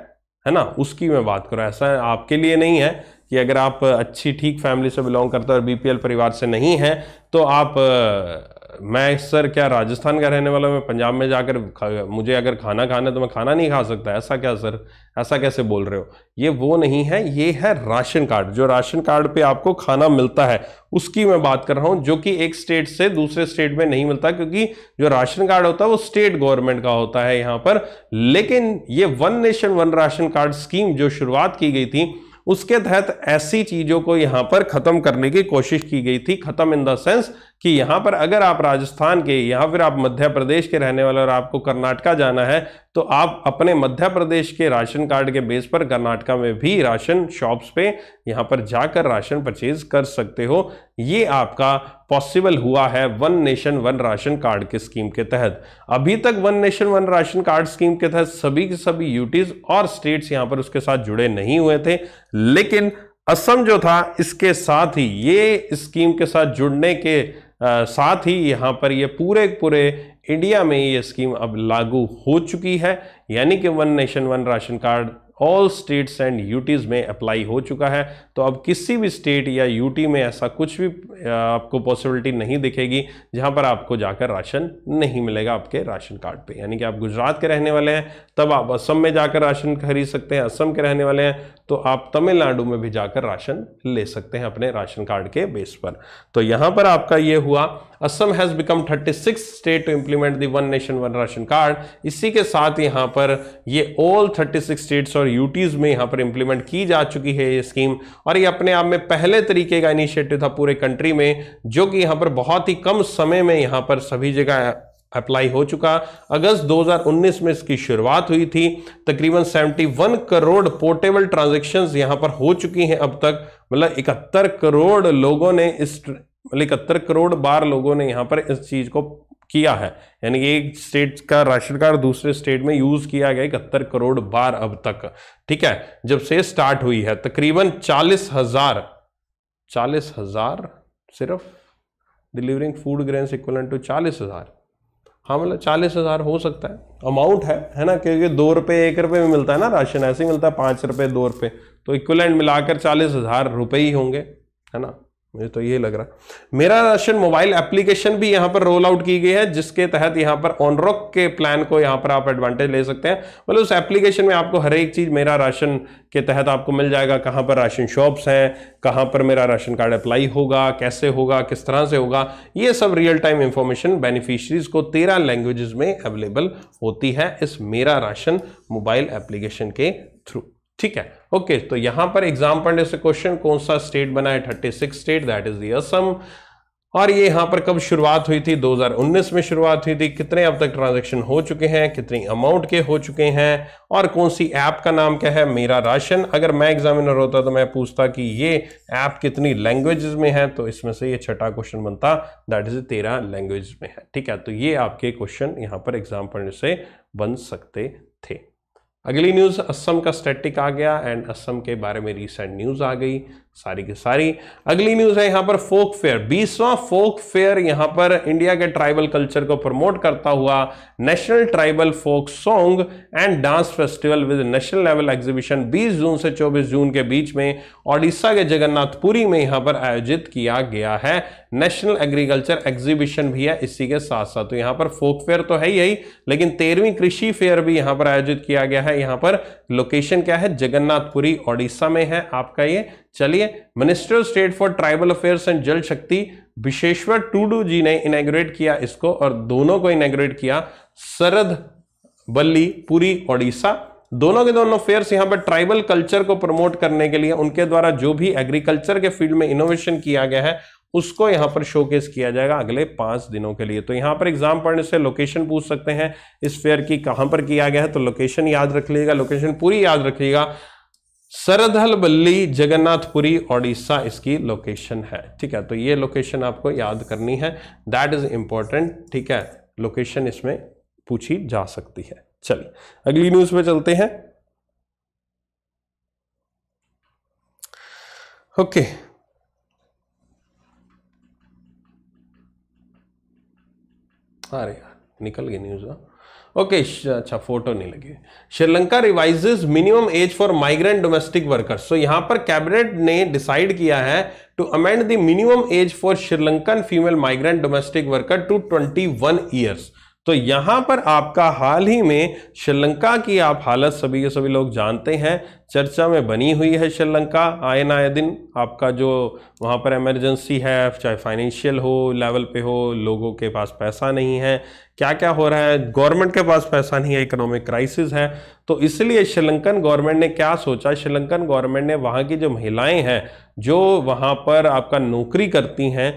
है ना उसकी मैं बात करूँ ऐसा आपके लिए नहीं है कि अगर आप अच्छी ठीक फैमिली से बिलोंग करते हो और बीपीएल परिवार से नहीं हैं तो आप मैं सर क्या राजस्थान का रहने वाला मैं पंजाब में जाकर मुझे अगर खाना खाना है तो मैं खाना नहीं खा सकता ऐसा क्या सर ऐसा कैसे बोल रहे हो ये वो नहीं है ये है राशन कार्ड जो राशन कार्ड पे आपको खाना मिलता है उसकी मैं बात कर रहा हूँ जो कि एक स्टेट से दूसरे स्टेट में नहीं मिलता क्योंकि जो राशन कार्ड होता है वो स्टेट गवर्नमेंट का होता है यहाँ पर लेकिन ये one nation one ration card scheme जो शुरुआत की गई थी उसके तहत ऐसी चीज़ों को यहाँ पर ख़त्म करने की कोशिश की गई थी ख़त्म इन द सेंस कि यहाँ पर अगर आप राजस्थान के या फिर आप मध्य प्रदेश के रहने वाले और आपको कर्नाटका जाना है तो आप अपने मध्य प्रदेश के राशन कार्ड के बेस पर कर्नाटका में भी राशन शॉप्स पे यहाँ पर जाकर राशन परचेज कर सकते हो ये आपका पॉसिबल हुआ है one nation one ration card के स्कीम के तहत अभी तक one nation one ration card scheme के तहत सभी के सभी यूटीज और स्टेट्स यहाँ पर उसके साथ जुड़े नहीं हुए थे लेकिन असम जो था इसके साथ ही ये स्कीम के साथ जुड़ने के आ, साथ ही यहाँ पर ये पूरे पूरे इंडिया में ये स्कीम अब लागू हो चुकी है यानी कि one nation one ration card all states and UTs में अप्लाई हो चुका है तो अब किसी भी स्टेट या यूटी में ऐसा कुछ भी आपको पॉसिबिलिटी नहीं दिखेगी जहां पर आपको जाकर राशन नहीं मिलेगा आपके राशन कार्ड पे यानी कि आप गुजरात के रहने वाले हैं तब आप असम में जाकर राशन खरीद सकते हैं असम के रहने वाले हैं तो आप तमिलनाडु में भी जाकर राशन ले सकते हैं अपने राशन कार्ड के बेस पर तो यहां पर आपका यह हुआ Assam has become 36 state to implement the one nation one ration card इसी के साथ यहां पर ये ऑल 36 स्टेट्स और यूटीज में यहां पर इंप्लीमेंट की जा चुकी है ये स्कीम और ये अपने आप में पहले तरीके का इनिशिएटिव था पूरे कंट्री कंट्री में जो कि यहाँ पर बहुत ही कम समय में यहाँ पर सभी जगह अप्लाई हो चुका अगस्त 2019 में इसकी शुरुआत हुई थी तकरीबन 71 करोड़ पोर्टेबल ट्रांजैक्शंस यहां पर हो चुकी हैं अब तक मतलब इकहत्तर करोड़ लोगों ने इस मतलब इकहत्तर करोड़ बार लोगों ने यहाँ पर इस चीज़ को किया है यानी एक स्टेट का राशन कार्ड दूसरे स्टेट में यूज किया गया इकहत्तर करोड़ बार अब तक ठीक है जब से स्टार्ट हुई है तकरीबन चालीस हजार चालीस हजार सिर्फ delivering food grains equalling to चालीस हज़ार हाँ मतलब चालीस हज़ार हो सकता है अमाउंट है है ना क्योंकि दो रुपये एक रुपये में मिलता है ना राशन ऐसे ही मिलता है पाँच रुपये दो रुपये तो इक्वलेंट मिलाकर चालीस हज़ार रुपये ही होंगे है ना मुझे तो ये लग रहा मेरा राशन मोबाइल एप्लीकेशन भी यहाँ पर रोल आउट की गई है जिसके तहत यहाँ पर ऑनरॉक के प्लान को यहाँ पर आप एडवांटेज ले सकते हैं मतलब उस एप्लीकेशन में आपको हर एक चीज़ मेरा राशन के तहत आपको मिल जाएगा कहाँ पर राशन शॉप्स हैं कहाँ पर मेरा राशन कार्ड अप्लाई होगा कैसे होगा किस तरह से होगा ये सब रियल टाइम इंफॉर्मेशन बेनिफिशरीज को तेरह लैंग्वेज में अवेलेबल होती है इस मेरा राशन मोबाइल एप्लीकेशन के थ्रू ठीक है ओके तो यहां पर एग्जाम पढ़ने से क्वेश्चन कौन सा स्टेट बना है thirty six state that is the Assam और ये यहां पर कब शुरुआत हुई थी 2019 में शुरुआत हुई थी कितने अब तक ट्रांजैक्शन हो चुके हैं कितनी अमाउंट के हो चुके हैं और कौन सी ऐप का नाम क्या है मेरा राशन अगर मैं एग्जामिनर होता तो मैं पूछता कि ये ऐप कितनी लैंग्वेजेस में है तो इसमें से ये छठा क्वेश्चन बनता दैट इज तेरह लैंग्वेज में है ठीक है तो ये आपके क्वेश्चन यहाँ पर एग्जाम पढ़ने से बन सकते थे अगली न्यूज़ असम का स्टैटिक आ गया एंड असम के बारे में रिसेंट न्यूज़ आ गई सारी की सारी अगली न्यूज़ है यहाँ पर फोक फेयर बीसवां फोक फेयर यहाँ पर इंडिया के ट्राइबल कल्चर को प्रमोट करता हुआ national tribal folk song and dance festival with national level exhibition 20 June से 24 जून के बीच में ओडिशा के जगन्नाथपुरी में यहाँ पर आयोजित किया गया है नेशनल एग्रीकल्चर एग्जीबिशन भी है इसी के साथ साथ तो यहां पर फोक फेयर तो है ही यही लेकिन तेरहवीं कृषि फेयर भी यहां पर आयोजित किया गया है यहां पर लोकेशन क्या है जगन्नाथपुरी ओडिशा में है आपका ये चलिए minister of state for tribal affairs and Jal Shakti Visheshwar to do जी ने इनाग्रेट किया इसको और दोनों को इनाग्रेट किया सरद बल्ली पुरी ओडिशा दोनों के दोनों फेयर्स यहां पर ट्राइबल कल्चर को प्रमोट करने के लिए उनके द्वारा जो भी एग्रीकल्चर के फील्ड में इनोवेशन किया गया है उसको यहां पर शोकेस किया जाएगा अगले पांच दिनों के लिए तो यहां पर एग्जाम पढ़ने से लोकेशन पूछ सकते हैं इस फेयर की कहां पर किया गया है तो लोकेशन याद रख लीजिएगा लोकेशन पूरी याद रखिएगा बल्ली जगन्नाथपुरी ओडिशा इसकी लोकेशन है ठीक है तो ये लोकेशन आपको याद करनी है दैट इज इंपॉर्टेंट ठीक है लोकेशन इसमें पूछी जा सकती है चलिए अगली न्यूज पे चलते हैं ओके okay. अरे यार निकल गई न्यूज़ ओके हाँ। अच्छा फोटो नहीं लगी Sri Lanka revise minimum age for migrant domestic workers so यहां पर कैबिनेट ने डिसाइड किया है to amend the minimum age for Sri Lankan female migrant domestic worker to twenty one years तो यहाँ पर आपका हाल ही में श्रीलंका की आप हालत सभी के सभी लोग जानते हैं चर्चा में बनी हुई है श्रीलंका आए ना आए दिन आपका जो वहाँ पर इमरजेंसी है चाहे फाइनेंशियल हो लेवल पे हो लोगों के पास पैसा नहीं है क्या क्या हो रहा है गवर्नमेंट के पास पैसा नहीं है इकोनॉमिक क्राइसिस है तो इसलिए श्रीलंकन गवर्नमेंट ने क्या सोचा श्रीलंकन गवर्नमेंट ने वहाँ की जो महिलाएँ हैं जो वहाँ पर आपका नौकरी करती हैं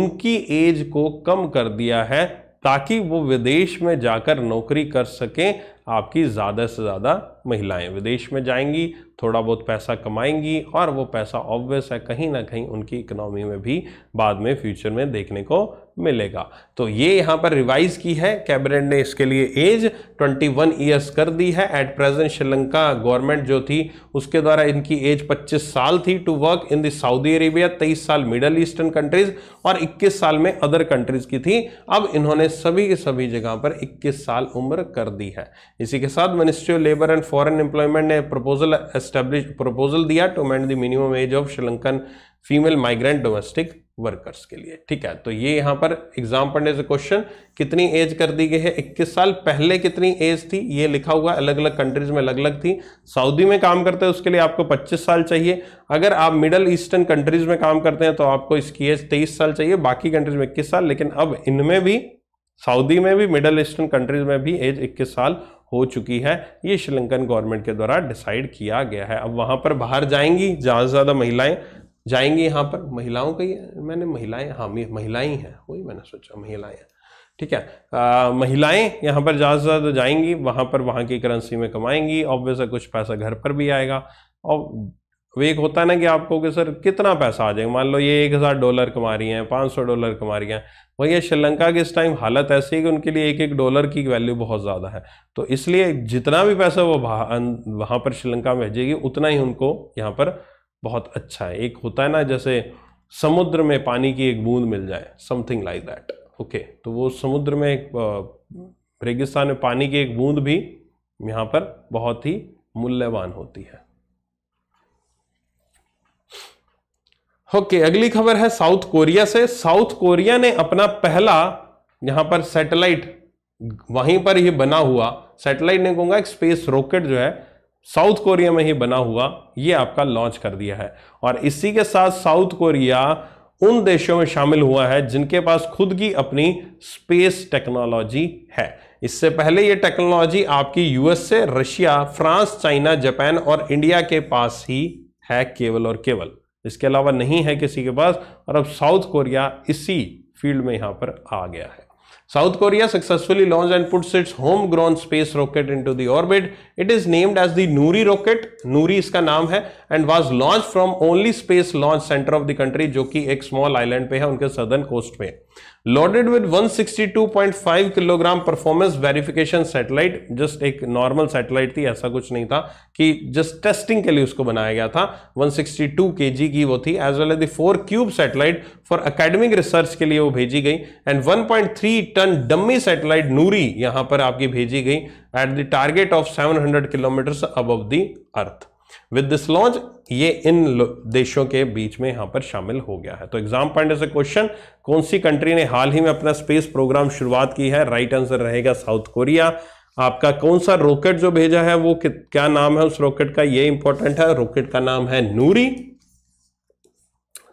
उनकी एज को कम कर दिया है ताकि वो विदेश में जाकर नौकरी कर सकें आपकी ज़्यादा से ज़्यादा महिलाएं विदेश में जाएंगी थोड़ा बहुत पैसा कमाएंगी और वो पैसा ऑब्वियस है कहीं ना कहीं उनकी इकोनॉमी में भी बाद में फ्यूचर में देखने को मिलेगा तो ये यहाँ पर रिवाइज की है कैबिनेट ने इसके लिए एज 21 इयर्स कर दी है एट प्रेजेंट श्रीलंका गवर्नमेंट जो थी उसके द्वारा इनकी एज 25 साल थी to work in the Saudi Arabia 23 साल मिडल ईस्टर्न कंट्रीज और 21 साल में अदर कंट्रीज की थी अब इन्होंने सभी के सभी जगह पर 21 साल उम्र कर दी है इसी के साथ ministry of labour and foreign employment ने प्रपोजल एस्टेब्लिश प्रपोजल दिया to amend the minimum age of Sri Lankan female migrant domestic workers के लिए ठीक है तो ये यहाँ पर एग्जाम पढ़ने से क्वेश्चन कितनी एज कर दी गई है इक्कीस साल पहले कितनी एज थी ये लिखा हुआ अलग अलग कंट्रीज में अलग अलग थी सऊदी में काम करते हैं उसके लिए आपको 25 साल चाहिए अगर आप मिडल ईस्टर्न कंट्रीज में काम करते हैं तो आपको इसकी एज 23 साल चाहिए बाकी कंट्रीज में इक्कीस साल लेकिन अब इनमें भी सऊदी में भी मिडल ईस्टर्न कंट्रीज में भी एज इक्कीस साल हो चुकी है ये श्रीलंकन गवर्नमेंट के द्वारा डिसाइड किया गया है अब वहाँ पर बाहर जाएंगी ज़्यादा से ज़्यादा महिलाएं जाएंगी यहाँ पर महिलाओं का ही मैंने महिलाएं हाँ महिलाएं हैं वही मैंने सोचा महिलाएं हैं ठीक है आ, महिलाएं यहाँ पर ज़्यादा से ज़्यादा जाएंगी वहाँ पर वहाँ की करेंसी में कमाएंगी ऑब्वियस कुछ पैसा घर पर भी आएगा और वो एक होता है ना कि आपको कि सर कितना पैसा आ जाएगा मान लो ये एक हज़ार डॉलर कमा रही हैं पाँच सौ डॉलर कमा रही हैं वही श्रीलंका की इस टाइम हालत ऐसी है कि उनके लिए एक एक डॉलर की वैल्यू बहुत ज़्यादा है तो इसलिए जितना भी पैसा वो वहाँ पर श्रीलंका भेजेगी उतना ही उनको यहाँ पर बहुत अच्छा है एक होता है ना जैसे समुद्र में पानी की एक बूंद मिल जाए समथिंग लाइक दैट ओके तो वो समुद्र में एक रेगिस्तान में पानी की एक बूंद भी यहाँ पर बहुत ही मूल्यवान होती है ओके okay, अगली खबर है साउथ कोरिया से साउथ कोरिया ने अपना पहला यहां पर सैटेलाइट वहीं पर ही बना हुआ सैटेलाइट ने कहूंगा एक स्पेस रॉकेट जो है साउथ कोरिया में ही बना हुआ ये आपका लॉन्च कर दिया है और इसी के साथ साउथ कोरिया उन देशों में शामिल हुआ है जिनके पास खुद की अपनी स्पेस टेक्नोलॉजी है इससे पहले ये टेक्नोलॉजी आपकी USA Russia France China Japan और इंडिया के पास ही है केवल और केवल इसके अलावा नहीं है किसी के पास और अब साउथ कोरिया इसी फील्ड में यहां पर आ गया है South Korea successfully launch and puts its home grown space rocket into the orbit it is named as the Nuri rocket Nuri इसका नाम है and was launch from only space launch centre of the country जो कि एक स्मॉल आइलैंड पे है उनके सदर्न कोस्ट में loaded with 162.5 kilogram performance verification satellite just एक नॉर्मल सैटेलाइट थी ऐसा कुछ नहीं था कि जस्ट टेस्टिंग के लिए उसको बनाया गया था 162 केजी की वो थी as well as four cube satellite for academic research के लिए वो भेजी गई and 1.3 ton dummy satellite Nuri यहां पर आपकी भेजी गई at the target of seven kilometres above the earth with this launch ये इन देशों के बीच में यहां पर शामिल हो गया है तो एग्जाम पॉइंट से क्वेश्चन कौन सी कंट्री ने हाल ही में अपना स्पेस प्रोग्राम शुरुआत की है राइट आंसर रहेगा साउथ कोरिया आपका कौन सा रॉकेट जो भेजा है वो क्या नाम है उस रॉकेट का ये इंपॉर्टेंट है रॉकेट का नाम है नूरी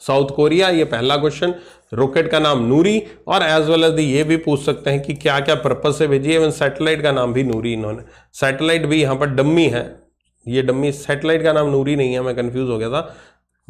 साउथ कोरिया ये पहला क्वेश्चन रॉकेट का नाम नूरी और एज वेल एज ये भी पूछ सकते हैं कि क्या क्या पर्पज से भेजिए इवन सैटेलाइट का नाम भी नूरी इन्होंने सैटेलाइट भी यहां पर डम्मी है ये डम्मी सैटेलाइट का नाम नूरी नहीं है मैं कंफ्यूज हो गया था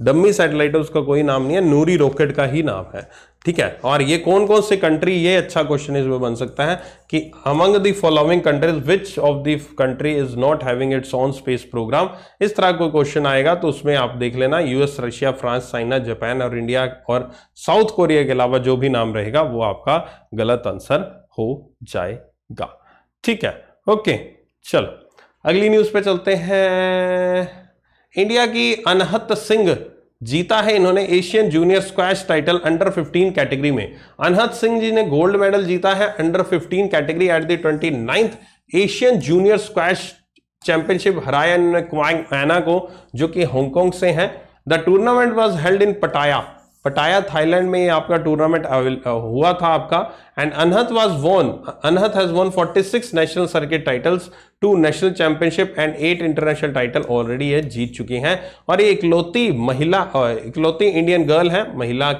डम्मी सैटेलाइट है उसका कोई नाम नहीं है नूरी रॉकेट का ही नाम है ठीक है और ये कौन कौन से कंट्री ये अच्छा क्वेश्चन इसमें बन सकता है कि among the following countries which of the country is not having its own space programme इस तरह कोई क्वेश्चन आएगा तो उसमें आप देख लेना US Russia France China Japan और इंडिया और साउथ कोरिया के अलावा जो भी नाम रहेगा वो आपका गलत आंसर हो जाएगा ठीक है ओके चलो अगली न्यूज पे चलते हैं इंडिया की अनहत सिंह जीता है इन्होंने Asian junior squash title under 15 category में अनहत सिंह जी ने गोल्ड मेडल जीता है under 15 category at the twenty ninth Asian junior squash championship हराया इन्होंने क्वांग एना को जो कि हांगकांग से हैं the tournament was held in Pattaya Pattaya Thailand में ये आपका टूर्नामेंट हुआ था आपका एंड अनहत वाज वोन अनहत has won 46 national circuit titles two national championship and eight international title already है जीत चुकी हैं और ये इकलौती महिला इकलौती इंडियन गर्ल है महिला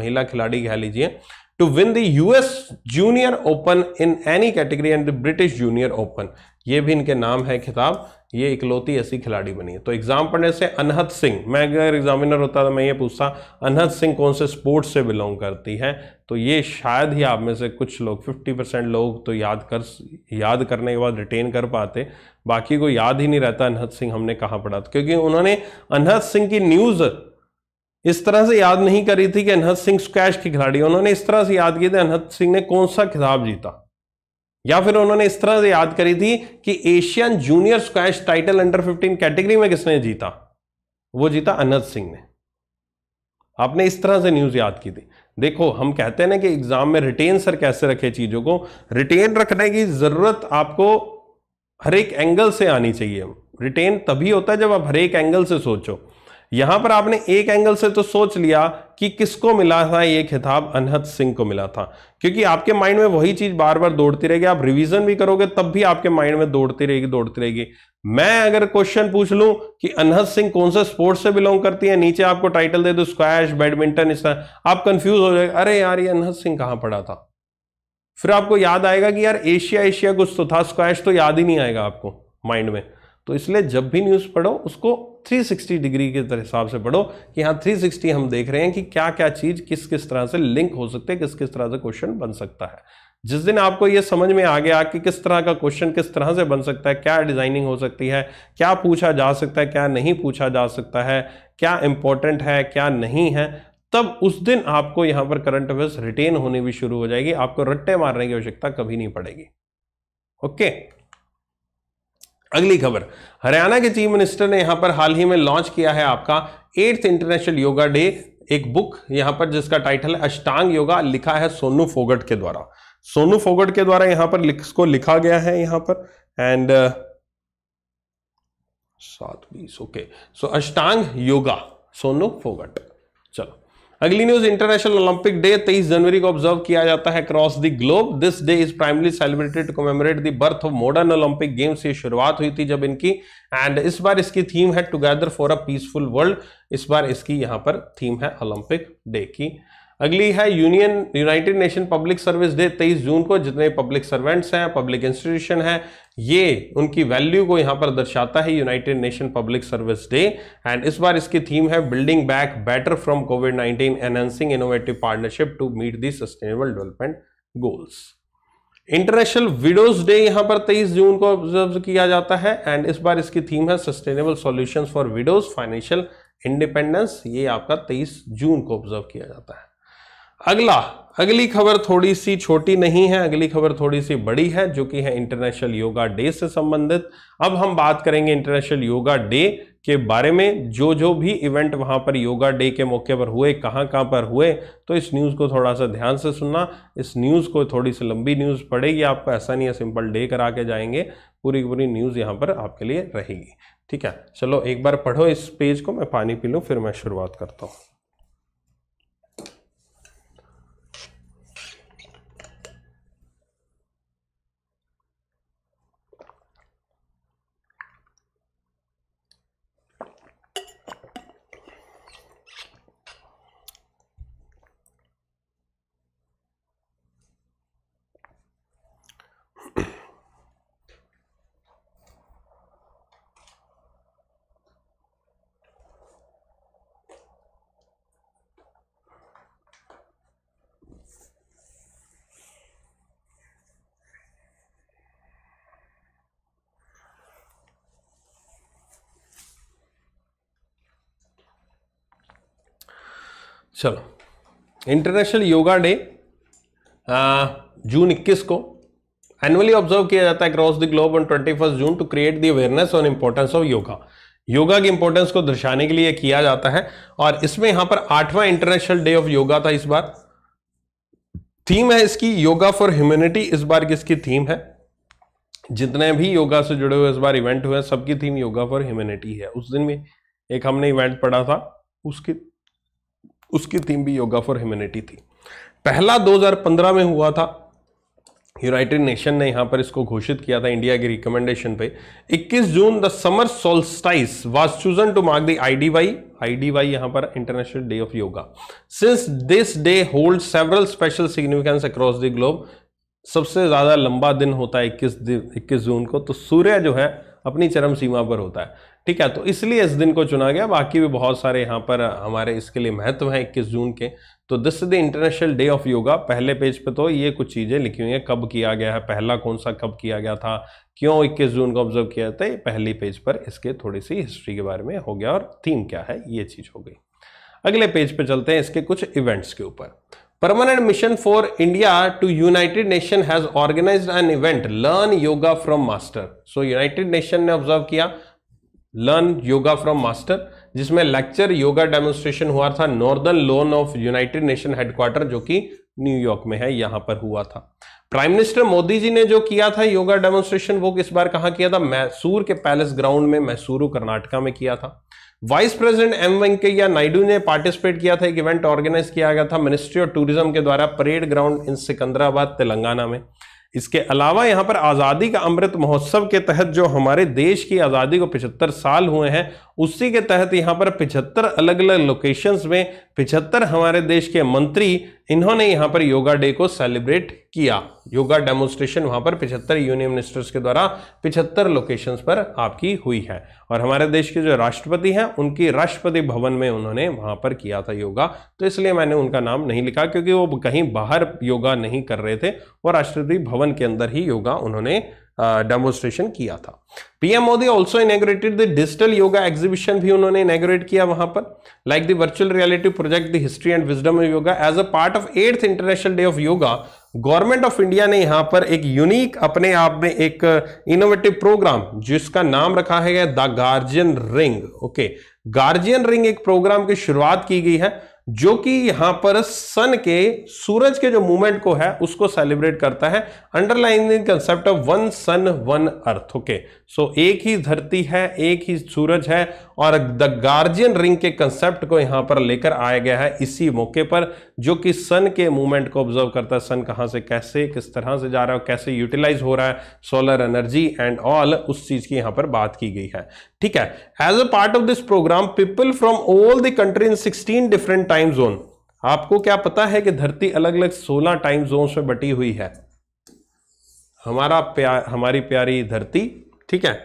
महिला खिलाड़ी कह लीजिए to win the US junior open in any category and the British junior open ये भी इनके नाम है खिताब ये इकलौती ऐसी खिलाड़ी बनी है तो एग्जाम पढ़ने से अनहद सिंह मैं अगर एग्जामिनर होता तो मैं ये पूछता अनहद सिंह कौन से स्पोर्ट्स से बिलोंग करती है तो ये शायद ही आप में से कुछ लोग 50 परसेंट लोग तो याद कर याद करने के बाद रिटेन कर पाते बाकी को याद ही नहीं रहता अनहद सिंह हमने कहाँ पढ़ा था क्योंकि उन्होंने अनहद सिंह की न्यूज़ इस तरह से याद नहीं करी थी कि अनहद सिंह स्क्वैश की खिलाड़ी उन्होंने इस तरह से याद किया था अनहद सिंह ने कौन सा खिताब जीता या फिर उन्होंने इस तरह से याद करी थी कि Asian junior squash title under 15 category में किसने जीता वो जीता अनंत सिंह ने आपने इस तरह से न्यूज याद की थी देखो हम कहते हैं ना कि एग्जाम में रिटेन सर कैसे रखे चीजों को रिटेन रखने की जरूरत आपको हर एक एंगल से आनी चाहिए रिटेन तभी होता है जब आप हर एक एंगल से सोचो यहां पर आपने एक एंगल से तो सोच लिया कि किसको मिला था ये खिताब अनहद सिंह को मिला था क्योंकि आपके माइंड में वही चीज बार बार दौड़ती रहेगी आप रिवीजन भी करोगे तब भी आपके माइंड में दौड़ती रहेगी दौड़ती रहेगी मैं अगर क्वेश्चन पूछ लूं कि अनहद सिंह कौन से स्पोर्ट्स से बिलोंग करती है नीचे आपको टाइटल दे दो स्क्वैश बैडमिंटन इस आप कंफ्यूज हो जाएगा अरे यार ये अनहद सिंह कहां पड़ा था फिर आपको याद आएगा कि यार एशिया एशिया कुछ तो था स्क्वैश तो याद ही नहीं आएगा आपको माइंड में तो इसलिए जब भी न्यूज पढ़ो उसको 360 डिग्री के हिसाब से पढ़ो कि यहाँ 360 हम देख रहे हैं कि क्या क्या चीज़ किस किस तरह से लिंक हो सकते हैं किस किस तरह से क्वेश्चन बन सकता है जिस दिन आपको ये समझ में आ गया कि किस तरह का क्वेश्चन किस तरह से बन सकता है क्या डिजाइनिंग हो सकती है क्या पूछा जा सकता है क्या नहीं पूछा जा सकता है क्या इंपॉर्टेंट है क्या नहीं है तब उस दिन आपको यहां पर करंट अफेयर्स रिटेन होने भी शुरू हो जाएगी आपको रट्टे मारने की आवश्यकता कभी नहीं पड़ेगी ओके okay. अगली खबर हरियाणा के चीफ मिनिस्टर ने यहां पर हाल ही में लॉन्च किया है आपका एट्थ इंटरनेशनल योगा डे एक बुक यहां पर जिसका टाइटल है अष्टांग योगा लिखा है सोनू फोगट के द्वारा सोनू फोगट के द्वारा यहां पर इसको लिखा गया है यहां पर एंड uh, सात बीस ओके सो अष्टांग योगा सोनू फोगट चलो अगली न्यूज इंटरनेशनल ओलंपिक डे 23 जनवरी को ऑब्जर्व किया जाता है cross the globe this day is primarily celebrated to commemorate the birth of modern Olympic games की शुरुआत हुई थी जब इनकी एंड इस बार इसकी थीम है together for a peaceful world इस बार इसकी यहाँ पर थीम है ओलंपिक डे की अगली है union united nation public service day 23 June को जितने पब्लिक सर्वेंट्स हैं पब्लिक इंस्टीट्यूशन हैं ये उनकी वैल्यू को यहाँ पर दर्शाता है united nation public service day and इस बार इसकी थीम है building back better from Covid 19 enhancing innovative partnership to meet the sustainable development goals international widows day यहाँ पर 23 जून को ऑब्जर्व किया जाता है एंड इस बार इसकी थीम है sustainable solution for widows financial independence ये आपका 23 जून को ऑब्जर्व किया जाता है अगला अगली खबर थोड़ी सी छोटी नहीं है अगली खबर थोड़ी सी बड़ी है जो कि है इंटरनेशनल योगा डे से संबंधित अब हम बात करेंगे इंटरनेशनल योगा डे के बारे में जो जो भी इवेंट वहां पर योगा डे के मौके पर हुए कहां कहां पर हुए तो इस न्यूज़ को थोड़ा सा ध्यान से सुनना इस न्यूज़ को थोड़ी सी लंबी न्यूज़ पड़ेगी आपको ऐसा नहीं है सिंपल डे करा के जाएंगे पूरी पूरी न्यूज़ यहाँ पर आपके लिए रहेगी ठीक है चलो एक बार पढ़ो इस पेज को मैं पानी पी लूँ फिर मैं शुरुआत करता हूँ चलो इंटरनेशनल योगा डे जून 21 को एनुअली ऑब्जर्व किया जाता है cross the globe on twenty June to create the awareness on importance of yoga yoga की इंपॉर्टेंस को दर्शाने के लिए किया जाता है और इसमें यहां पर आठवां इंटरनेशनल डे ऑफ योगा था इस बार थीम है इसकी योगा फॉर ह्यूमैनिटी इस बार किसकी थीम है जितने भी योगा से जुड़े हुए इस बार इवेंट हुए सबकी थीम योगा फॉर ह्यूमैनिटी है उस दिन में एक हमने इवेंट पढ़ा था उसकी उसकी थीम भी योगा फॉर ह्यूमैनिटी थी पहला 2015 में हुआ था यूनाइटेड नेशन ने यहां पर इसको घोषित किया था इंडिया की रिकमेंडेशन पे 21 June the summer solstice was chosen to mark the IDY IDY यहां पर international day of yoga since this day hold several special significance across the globe सबसे ज़्यादा लंबा दिन होता है इक्कीस इक्कीस जून को तो सूर्य जो है अपनी चरम सीमा पर होता है ठीक है तो इसलिए इस दिन को चुना गया बाकी भी बहुत सारे यहाँ पर हमारे इसके लिए महत्व हैं इक्कीस जून के तो this is the international day of yoga पहले पेज पे तो ये कुछ चीज़ें लिखी हुई हैं कब किया गया है पहला कौन सा कब किया गया था क्यों 21 जून को ऑब्जर्व किया जाता है पेज पर इसके थोड़ी सी हिस्ट्री के बारे में हो गया और थीम क्या है ये चीज़ हो गई अगले पेज पर पे चलते हैं इसके कुछ इवेंट्स के ऊपर permanent mission for India to united nation has organise an event learn yoga from master so united nation ने ऑब्जर्व किया लर्न योगा फ्रॉम मास्टर जिसमें लेक्चर योगा डेमोन्स्ट्रेशन हुआ था northern lawn of united nation headquarter जो कि न्यूयॉर्क में है यहां पर हुआ था प्राइम मिनिस्टर मोदी जी ने जो किया था योगा डेमोन्स्ट्रेशन वो किस बार कहा किया था मैसूर के पैलेस ग्राउंड में मैसूर कर्नाटका में किया था vice president M Venkaiah Naidu ने पार्टिसिपेट किया था एक इवेंट ऑर्गेनाइज किया गया था मिनिस्ट्री ऑफ टूरिज्म के द्वारा parade ground in Secunderabad Telangana में इसके अलावा यहाँ पर आज़ादी का अमृत महोत्सव के तहत जो हमारे देश की आज़ादी को 75 साल हुए हैं उसी के तहत यहाँ पर 75 अलग अलग लोकेशंस में 75 हमारे देश के मंत्री इन्होंने यहाँ पर योगा डे को सेलिब्रेट किया योगा डेमोन्स्ट्रेशन वहाँ पर 75 यूनियन मिनिस्टर्स के द्वारा 75 लोकेशंस पर आपकी हुई है और हमारे देश के जो राष्ट्रपति हैं उनकी राष्ट्रपति भवन में उन्होंने वहाँ पर किया था योगा तो इसलिए मैंने उनका नाम नहीं लिखा क्योंकि वो कहीं बाहर योगा नहीं कर रहे थे वो राष्ट्रपति भवन 2011 के अंदर ही योगा उन्होंने डेमोस्ट्रेशन किया था PM Modi also inaugurated the digital yoga exhibition भी उन्होंने इनेग्रेट किया वहां पर like the virtual reality project the history and wisdom of yoga as a part of eighth international day of yoga government of India ने यहां पर एक यूनिक अपने आप में एक इनोवेटिव प्रोग्राम जिसका नाम रखा है the guardian ring okay guardian ring एक प्रोग्राम की शुरुआत की गई है जो कि यहां पर सन के सूरज के जो मूवमेंट को है उसको सेलिब्रेट करता है underlining concept of one sun one earth okay so एक ही धरती है एक ही सूरज है और द गार्जियन रिंग के कंसेप्ट को यहां पर लेकर आया गया है इसी मौके पर जो कि सन के मूवमेंट को ऑब्जर्व करता है सन कहाँ से कैसे किस तरह से जा रहा है कैसे यूटिलाइज हो रहा है सोलर एनर्जी एंड ऑल उस चीज़ की यहाँ पर बात की गई है ठीक है as a part of this programme people from all the country in sixteen different time zone आपको क्या पता है कि धरती अलग अलग सोलह टाइम जोन में बटी हुई है हमारा प्यार हमारी प्यारी धरती ठीक है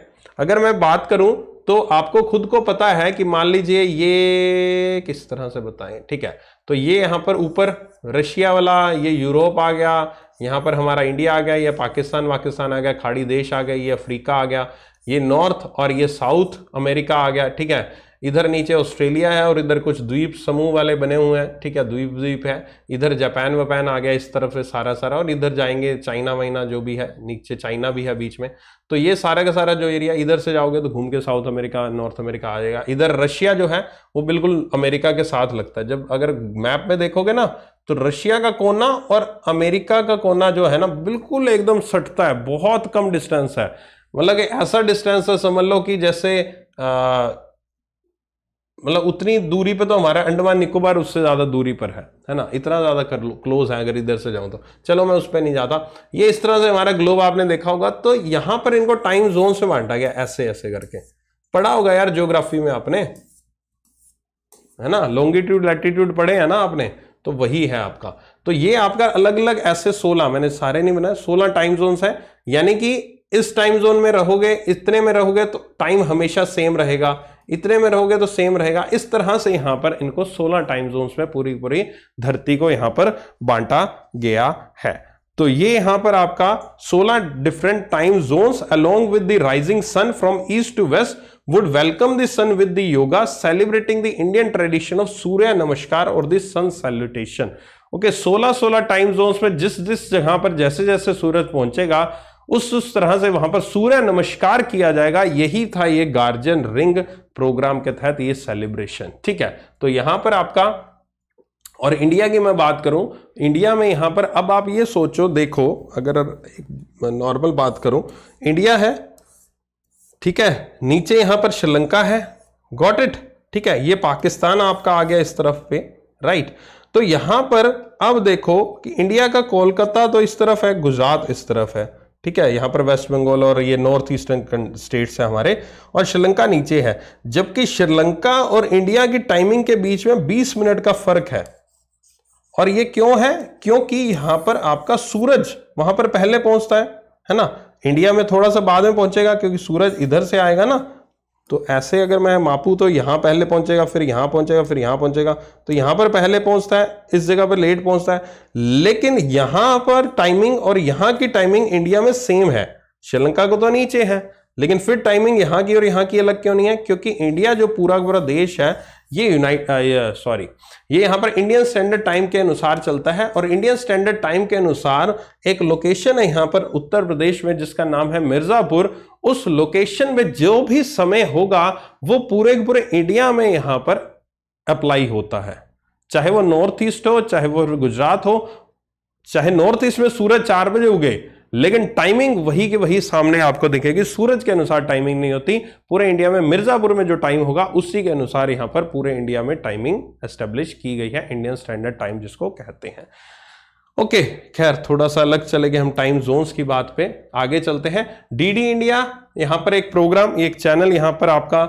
अगर मैं बात करूं तो आपको खुद को पता है कि मान लीजिए ये किस तरह से बताएं ठीक है तो ये यहाँ पर ऊपर रशिया वाला ये यूरोप आ गया यहाँ पर हमारा इंडिया आ गया ये पाकिस्तान वाकिस्तान आ गया खाड़ी देश आ गया ये अफ्रीका आ गया ये नॉर्थ और ये साउथ अमेरिका आ गया ठीक है इधर नीचे ऑस्ट्रेलिया है और इधर कुछ द्वीप समूह वाले बने हुए हैं ठीक है द्वीप द्वीप है इधर जापान वपैन आ गया इस तरफ से सारा सारा और इधर जाएंगे चाइना वाइना जो भी है नीचे चाइना भी है बीच में तो ये सारा का सारा जो एरिया इधर से जाओगे तो घूम के साउथ अमेरिका नॉर्थ अमेरिका आ जाएगा इधर रशिया जो है वो बिल्कुल अमेरिका के साथ लगता है जब अगर मैप में देखोगे ना तो रशिया का कोना और अमेरिका का कोना जो है ना बिल्कुल एकदम सटता है बहुत कम डिस्टेंस है मतलब ऐसा डिस्टेंस है समझ लो कि जैसे मतलब उतनी दूरी पे तो हमारा अंडमान निकोबार उससे ज़्यादा दूरी पर है है ना इतना ज़्यादा कर लो क्लोज है अगर इधर से जाऊँ तो चलो मैं उस पर नहीं जाता ये इस तरह से हमारा ग्लोब आपने देखा होगा तो यहाँ पर इनको टाइम जोन से बांटा गया ऐसे ऐसे करके पढ़ा होगा यार ज्योग्राफी में आपने है ना लॉन्गिट्यूड लैटिट्यूड पढ़े हैं ना आपने तो वही है आपका तो ये आपका अलग अलग ऐसे सोलह मैंने सारे नहीं बनाए सोलह टाइम जोन है यानी कि इस टाइम जोन में रहोगे इतने में रहोगे तो टाइम हमेशा सेम रहेगा इतने में रहोगे तो सेम रहेगा इस तरह से यहां पर इनको 16 टाइम जोन्स में पूरी पूरी धरती को यहां पर बांटा गया है तो ये यहां पर आपका 16 different time zones along with the rising sun from east to west would welcome the sun with the yoga celebrating the Indian tradition of Surya Namaskar और the sun salutation okay 16 16 time zones में जिस जिस जगह पर जैसे जैसे सूरज पहुंचेगा उस उस तरह से वहां पर सूर्य नमस्कार किया जाएगा यही था ये गार्जियन रिंग प्रोग्राम के तहत ये सेलिब्रेशन ठीक है तो यहां पर आपका और इंडिया की मैं बात करूं इंडिया में यहां पर अब आप ये सोचो देखो अगर नॉर्मल बात करूं इंडिया है ठीक है नीचे यहां पर श्रीलंका है गॉट इट ठीक है ये पाकिस्तान आपका आ गया इस तरफ पे राइट तो यहां पर अब देखो कि इंडिया का कोलकाता तो इस तरफ है गुजरात इस तरफ है ठीक है यहाँ पर वेस्ट बंगाल और ये नॉर्थ ईस्टर्न स्टेट्स हैं हमारे और श्रीलंका नीचे है जबकि श्रीलंका और इंडिया की टाइमिंग के बीच में 20 मिनट का फर्क है और ये क्यों है क्योंकि यहाँ पर आपका सूरज वहां पर पहले पहुंचता है है ना इंडिया में थोड़ा सा बाद में पहुंचेगा क्योंकि सूरज इधर से आएगा ना तो ऐसे अगर मैं मापू तो यहाँ पहले पहुँचेगा फिर यहाँ पहुँचेगा फिर यहाँ पहुँचेगा तो यहाँ पर पहले पहुँचता है इस जगह पर लेट पहुँचता है लेकिन यहाँ पर टाइमिंग और यहाँ की टाइमिंग इंडिया में सेम है श्रीलंका को तो नीचे है लेकिन फिर टाइमिंग यहाँ की और यहाँ की अलग क्यों नहीं है क्योंकि इंडिया जो पूरा पूरा देश है ये यूनाइट सॉरी ये यहाँ पर इंडियन स्टैंडर्ड टाइम के अनुसार चलता है और इंडियन स्टैंडर्ड टाइम के अनुसार एक लोकेशन है यहां पर उत्तर प्रदेश में जिसका नाम है मिर्ज़ापुर उस लोकेशन में जो भी समय होगा वो पूरे पूरे इंडिया में यहां पर अप्लाई होता है चाहे वो नॉर्थ ईस्ट हो चाहे वो गुजरात हो चाहे नॉर्थ ईस्ट में सूरज चार बजे उगे लेकिन टाइमिंग वही के वही सामने आपको दिखेगी सूरज के अनुसार टाइमिंग नहीं होती पूरे इंडिया में मिर्ज़ापुर में जो टाइम होगा उसी के अनुसार यहां पर पूरे इंडिया में टाइमिंग एस्टेब्लिश की गई है इंडियन स्टैंडर्ड टाइम जिसको कहते हैं ओके खैर थोड़ा सा अलग चले गए हम टाइम जोन्स की बात पे आगे चलते हैं डीडी इंडिया यहां पर एक प्रोग्राम एक चैनल यहां पर आपका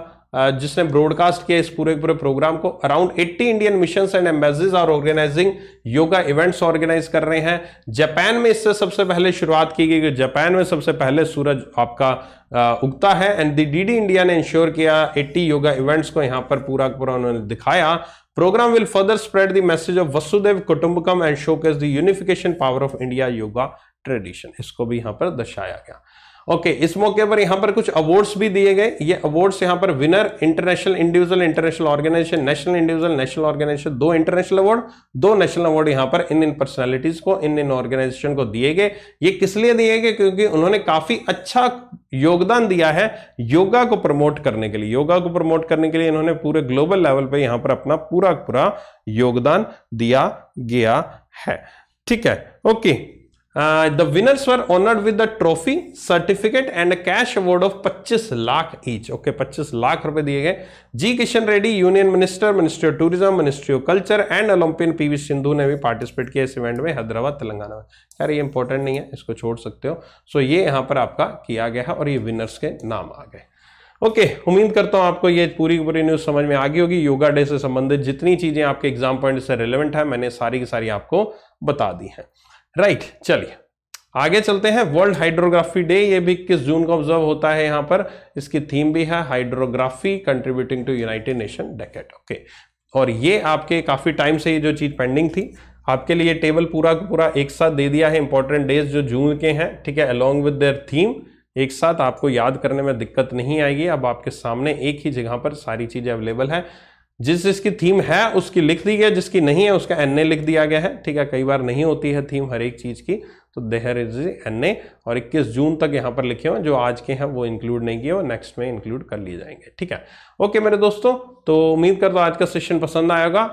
जिसने ब्रॉडकास्ट किया इस पूरे पूरे प्रोग्राम को around 80 Indian mission and embassies are organising yoga events organise कर रहे हैं जापान में इससे सबसे पहले शुरुआत की गई कि जापान में सबसे पहले सूरज आपका उगता है एंड दी डीडी इंडिया ने इंश्योर किया 80 योगा इवेंट्स को यहाँ पर पूरा पूरा उन्होंने दिखाया will further spread the message of Vasudhaiva Kutumbakam and and showcase the unification power of India yoga tradition इसको भी यहां पर दर्शाया गया ओके इस मौके पर यहां पर कुछ अवार्ड्स भी दिए गए ये अवार्ड्स यहां पर winner international individual international organisation national individual national organisation दो इंटरनेशनल अवार्ड दो नेशनल अवार्ड यहां पर इन इन पर्सनालिटीज को इन इन ऑर्गेनाइजेशन को दिए गए ये किस लिए दिए गए क्योंकि उन्होंने काफी अच्छा योगदान दिया है योगा को प्रमोट करने के लिए योगा को प्रमोट करने के लिए इन्होंने पूरे ग्लोबल लेवल पर यहां पर अपना पूरा पूरा योगदान दिया गया है ठीक है okay the winners were honoured with the trophy certificate and cash award of 25 lakh each okay 25 lakh रुपए दिए गए. G Kishan Reddy, union minister, ministry of tourism, ministry of culture and Olympian PV Sindhu ने भी पार्टिसिपेट किया इस इवेंट में हैदराबाद तेलंगाना में. यार ये इंपॉर्टेंट नहीं है, इसको छोड़ सकते हो. सो so, ये यहाँ पर आपका किया गया है और ये विनर्स के नाम आ गए. ओके okay, उम्मीद करता हूं आपको ये पूरी पूरी न्यूज़ समझ में आ गई होगी योगा डे से संबंधित जितनी चीज़ें आपके एग्जाम पॉइंट से रिलेवेंट है मैंने सारी की सारी आपको बता दी हैं राइट right, चलिए आगे चलते हैं वर्ल्ड हाइड्रोग्राफी डे ये भी इक्कीस जून को ऑब्जर्व होता है यहां पर इसकी थीम भी है hydrography contributing to united nation decade okay और ये आपके काफ़ी टाइम से ये जो चीज़ पेंडिंग थी आपके लिए टेबल पूरा पूरा एक साथ दे दिया है इंपॉर्टेंट डेज जो जून के हैं ठीक है अलॉन्ग विद देयर थीम एक साथ आपको याद करने में दिक्कत नहीं आएगी अब आपके सामने एक ही जगह पर सारी चीज़ें अवेलेबल है जिस जिसकी थीम है उसकी लिख दी गई जिसकी नहीं है उसका एन ए लिख दिया गया है ठीक है कई बार नहीं होती है थीम हर एक चीज़ की तो देहर इज एन ए और 21 जून तक यहां पर लिखे हुए जो आज के हैं वो इंक्लूड नहीं किए और नेक्स्ट में इंक्लूड कर लिए जाएंगे ठीक है ओके मेरे दोस्तों तो उम्मीद करता दो आज का सेशन पसंद आएगा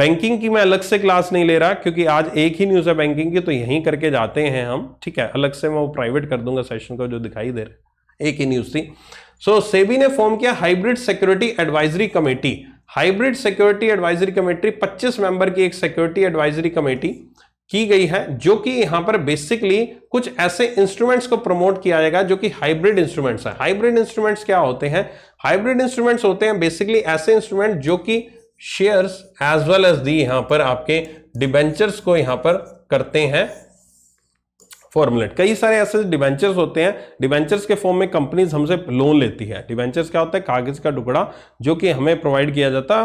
बैंकिंग की मैं अलग से क्लास नहीं ले रहा क्योंकि आज एक ही न्यूज़ है बैंकिंग की तो यहीं करके जाते हैं हम ठीक है अलग से मैं वो प्राइवेट कर दूंगा सेशन को जो दिखाई दे रहा है एक ही न्यूज़ थी सो so, सेबी ने फॉर्म किया hybrid security advisory committee hybrid security advisory committee 25 member की एक सिक्योरिटी एडवाइजरी कमेटी की गई है जो कि यहां पर बेसिकली कुछ ऐसे इंस्ट्रूमेंट्स को प्रमोट किया जाएगा जो कि हाइब्रिड इंस्ट्रूमेंट्स है हाइब्रिड इंस्ट्रूमेंट्स क्या होते हैं हाइब्रिड इंस्ट्रूमेंट्स होते हैं बेसिकली ऐसे इंस्ट्रूमेंट जो कि shares as well as the यहां पर आपके डिबेंचर्स को यहां पर करते हैं फॉर्मुलेट कई सारे ऐसे डिवेंचर्स होते हैं डिवेंचर्स के फॉर्म में कंपनीज हमसे लोन लेती है डिवेंचर्स क्या होता है कागज का टुकड़ा जो कि हमें प्रोवाइड किया जाता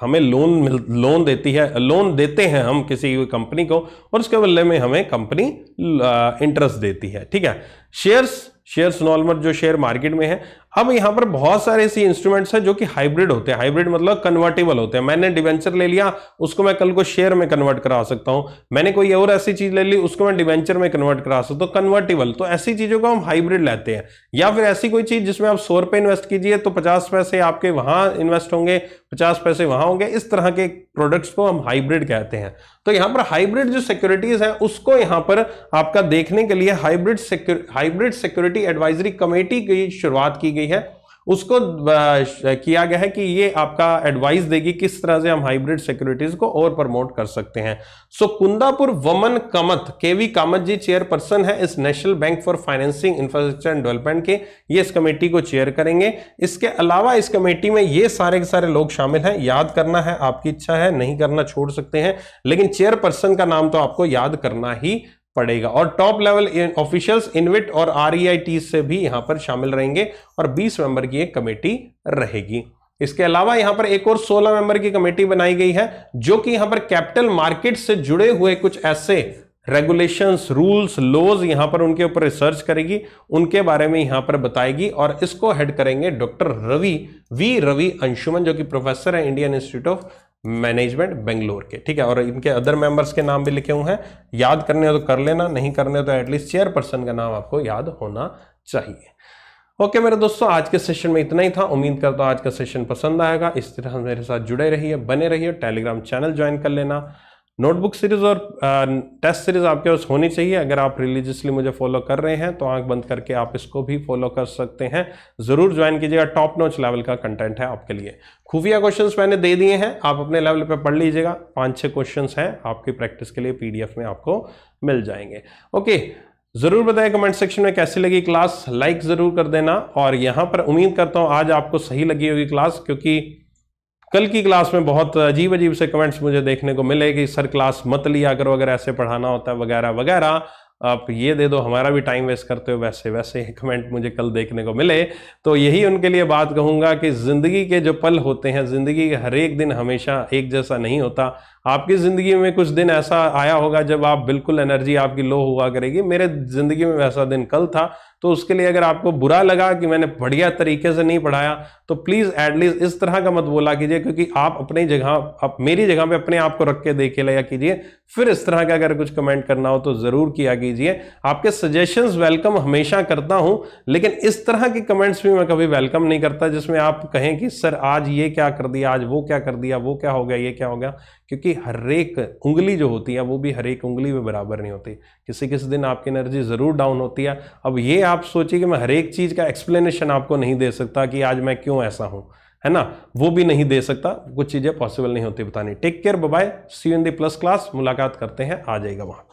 हमें लोन लोन देती है लोन देते हैं हम किसी कंपनी को और उसके बदले में हमें कंपनी इंटरेस्ट देती है ठीक है शेयर्स शेयर्स नॉर्मल जो शेयर मार्केट में है हम यहाँ पर बहुत सारे ऐसे इंस्ट्रूमेंट्स हैं जो कि हाइब्रिड होते हैं हाइब्रिड मतलब कन्वर्टेबल होते हैं मैंने डिवेंचर ले लिया उसको मैं कल को शेयर में कन्वर्ट करा सकता हूँ मैंने कोई और ऐसी चीज़ ले ली उसको मैं डिवेंचर में कन्वर्ट करा सकता हूँ कन्वर्टेबल तो, तो ऐसी चीज़ों को हम हाइब्रिड लेते हैं या फिर ऐसी कोई चीज़ जिसमें आप सौ रुपये इन्वेस्ट कीजिए तो पचास पैसे आपके वहाँ इन्वेस्ट होंगे पचास पैसे वहां होंगे इस तरह के प्रोडक्ट्स को हम हाइब्रिड कहते हैं तो यहां पर हाइब्रिड जो सिक्योरिटीज है उसको यहां पर आपका देखने के लिए hybrid hybrid security advisory committee की शुरुआत की गई है उसको किया गया है कि ये आपका एडवाइस देगी किस तरह से हम हाइब्रिड सिक्योरिटीज को और प्रमोट कर सकते हैं so Kundapur Vaman Kamath KV Kamath ji chairperson है इस National Bank for Financing Infrastructure and Development के ये इस कमेटी को चेयर करेंगे इसके अलावा इस कमेटी में ये सारे के सारे लोग शामिल हैं याद करना है आपकी इच्छा है नहीं करना छोड़ सकते हैं लेकिन चेयरपर्सन का नाम तो आपको याद करना ही पड़ेगा और टॉप लेवल ऑफिशियल्स इनविट और आर e से भी यहां पर शामिल रहेंगे और 20 मेंबर की एक कमेटी रहेगी इसके अलावा यहां पर एक और 16 मेंबर की कमेटी बनाई गई है जो कि यहां पर कैपिटल मार्केट से जुड़े हुए कुछ ऐसे रेगुलेशंस रूल्स लॉज यहां पर उनके ऊपर रिसर्च करेगी उनके बारे में यहां पर बताएगी और इसको हेड करेंगे डॉक्टर रवि वी रवि अंशुमन जो कि प्रोफेसर है Indian Institute of Management Bangalore के ठीक है और इनके अदर मेंबर्स के नाम भी लिखे हुए हैं याद करने हो तो कर लेना नहीं करने हो तो एटलीस्ट चेयरपर्सन का नाम आपको याद होना चाहिए ओके मेरे दोस्तों आज के सेशन में इतना ही था उम्मीद करता हूँ आज का सेशन पसंद आएगा इस तरह मेरे साथ जुड़े रहिए बने रहिए टेलीग्राम चैनल ज्वाइन कर लेना नोटबुक सीरीज़ और टेस्ट सीरीज़ आपके पास होनी चाहिए अगर आप रिलीजियसली मुझे फॉलो कर रहे हैं तो आंख बंद करके आप इसको भी फॉलो कर सकते हैं ज़रूर ज्वाइन कीजिएगा टॉप नोच लेवल का कंटेंट है आपके लिए खुफिया क्वेश्चन मैंने दे दिए हैं आप अपने लेवल पर पढ़ लीजिएगा पाँच छः क्वेश्चन हैं आपकी प्रैक्टिस के लिए पी में आपको मिल जाएंगे ओके ज़रूर बताएं कमेंट सेक्शन में कैसी लगी क्लास लाइक ज़रूर कर देना और यहाँ पर उम्मीद करता हूँ आज आपको सही लगी होगी क्लास क्योंकि कल की क्लास में बहुत अजीब अजीब से कमेंट्स मुझे देखने को मिले कि सर क्लास मत लिया करो अगर ऐसे पढ़ाना होता है वगैरह वगैरह आप ये दे दो हमारा भी टाइम वेस्ट करते हो वैसे वैसे ही कमेंट मुझे कल देखने को मिले तो यही उनके लिए बात कहूँगा कि ज़िंदगी के जो पल होते हैं ज़िंदगी के हर एक दिन हमेशा एक जैसा नहीं होता आपकी ज़िंदगी में कुछ दिन ऐसा आया होगा जब आप बिल्कुल एनर्जी आपकी लो हुआ करेगी मेरे ज़िंदगी में वैसा दिन कल था तो उसके लिए अगर आपको बुरा लगा कि मैंने बढ़िया तरीके से नहीं पढ़ाया तो प्लीज़ एटलीस्ट इस तरह का मत बोला कीजिए क्योंकि आप अपनी जगह आप मेरी जगह पे अपने आप को रख के देखे लिया कीजिए फिर इस तरह का अगर कुछ कमेंट करना हो तो ज़रूर किया कीजिए आपके सजेशंस वेलकम हमेशा करता हूँ लेकिन इस तरह के कमेंट्स भी मैं कभी वेलकम नहीं करता जिसमें आप कहें कि सर आज ये क्या कर दिया आज वो क्या कर दिया वो क्या हो गया ये क्या हो गया क्योंकि की हर एक उंगली जो होती है वो भी हर एक उंगली में बराबर नहीं होती किसी किसी दिन आपकी एनर्जी ज़रूर डाउन होती है अब ये आप सोचिए कि मैं हर एक चीज़ का एक्सप्लेनेशन आपको नहीं दे सकता कि आज मैं क्यों ऐसा हूँ है ना वो भी नहीं दे सकता कुछ चीज़ें पॉसिबल नहीं होती बतानी take care bye see in the plus class मुलाकात करते हैं आ जाएगा वहाँ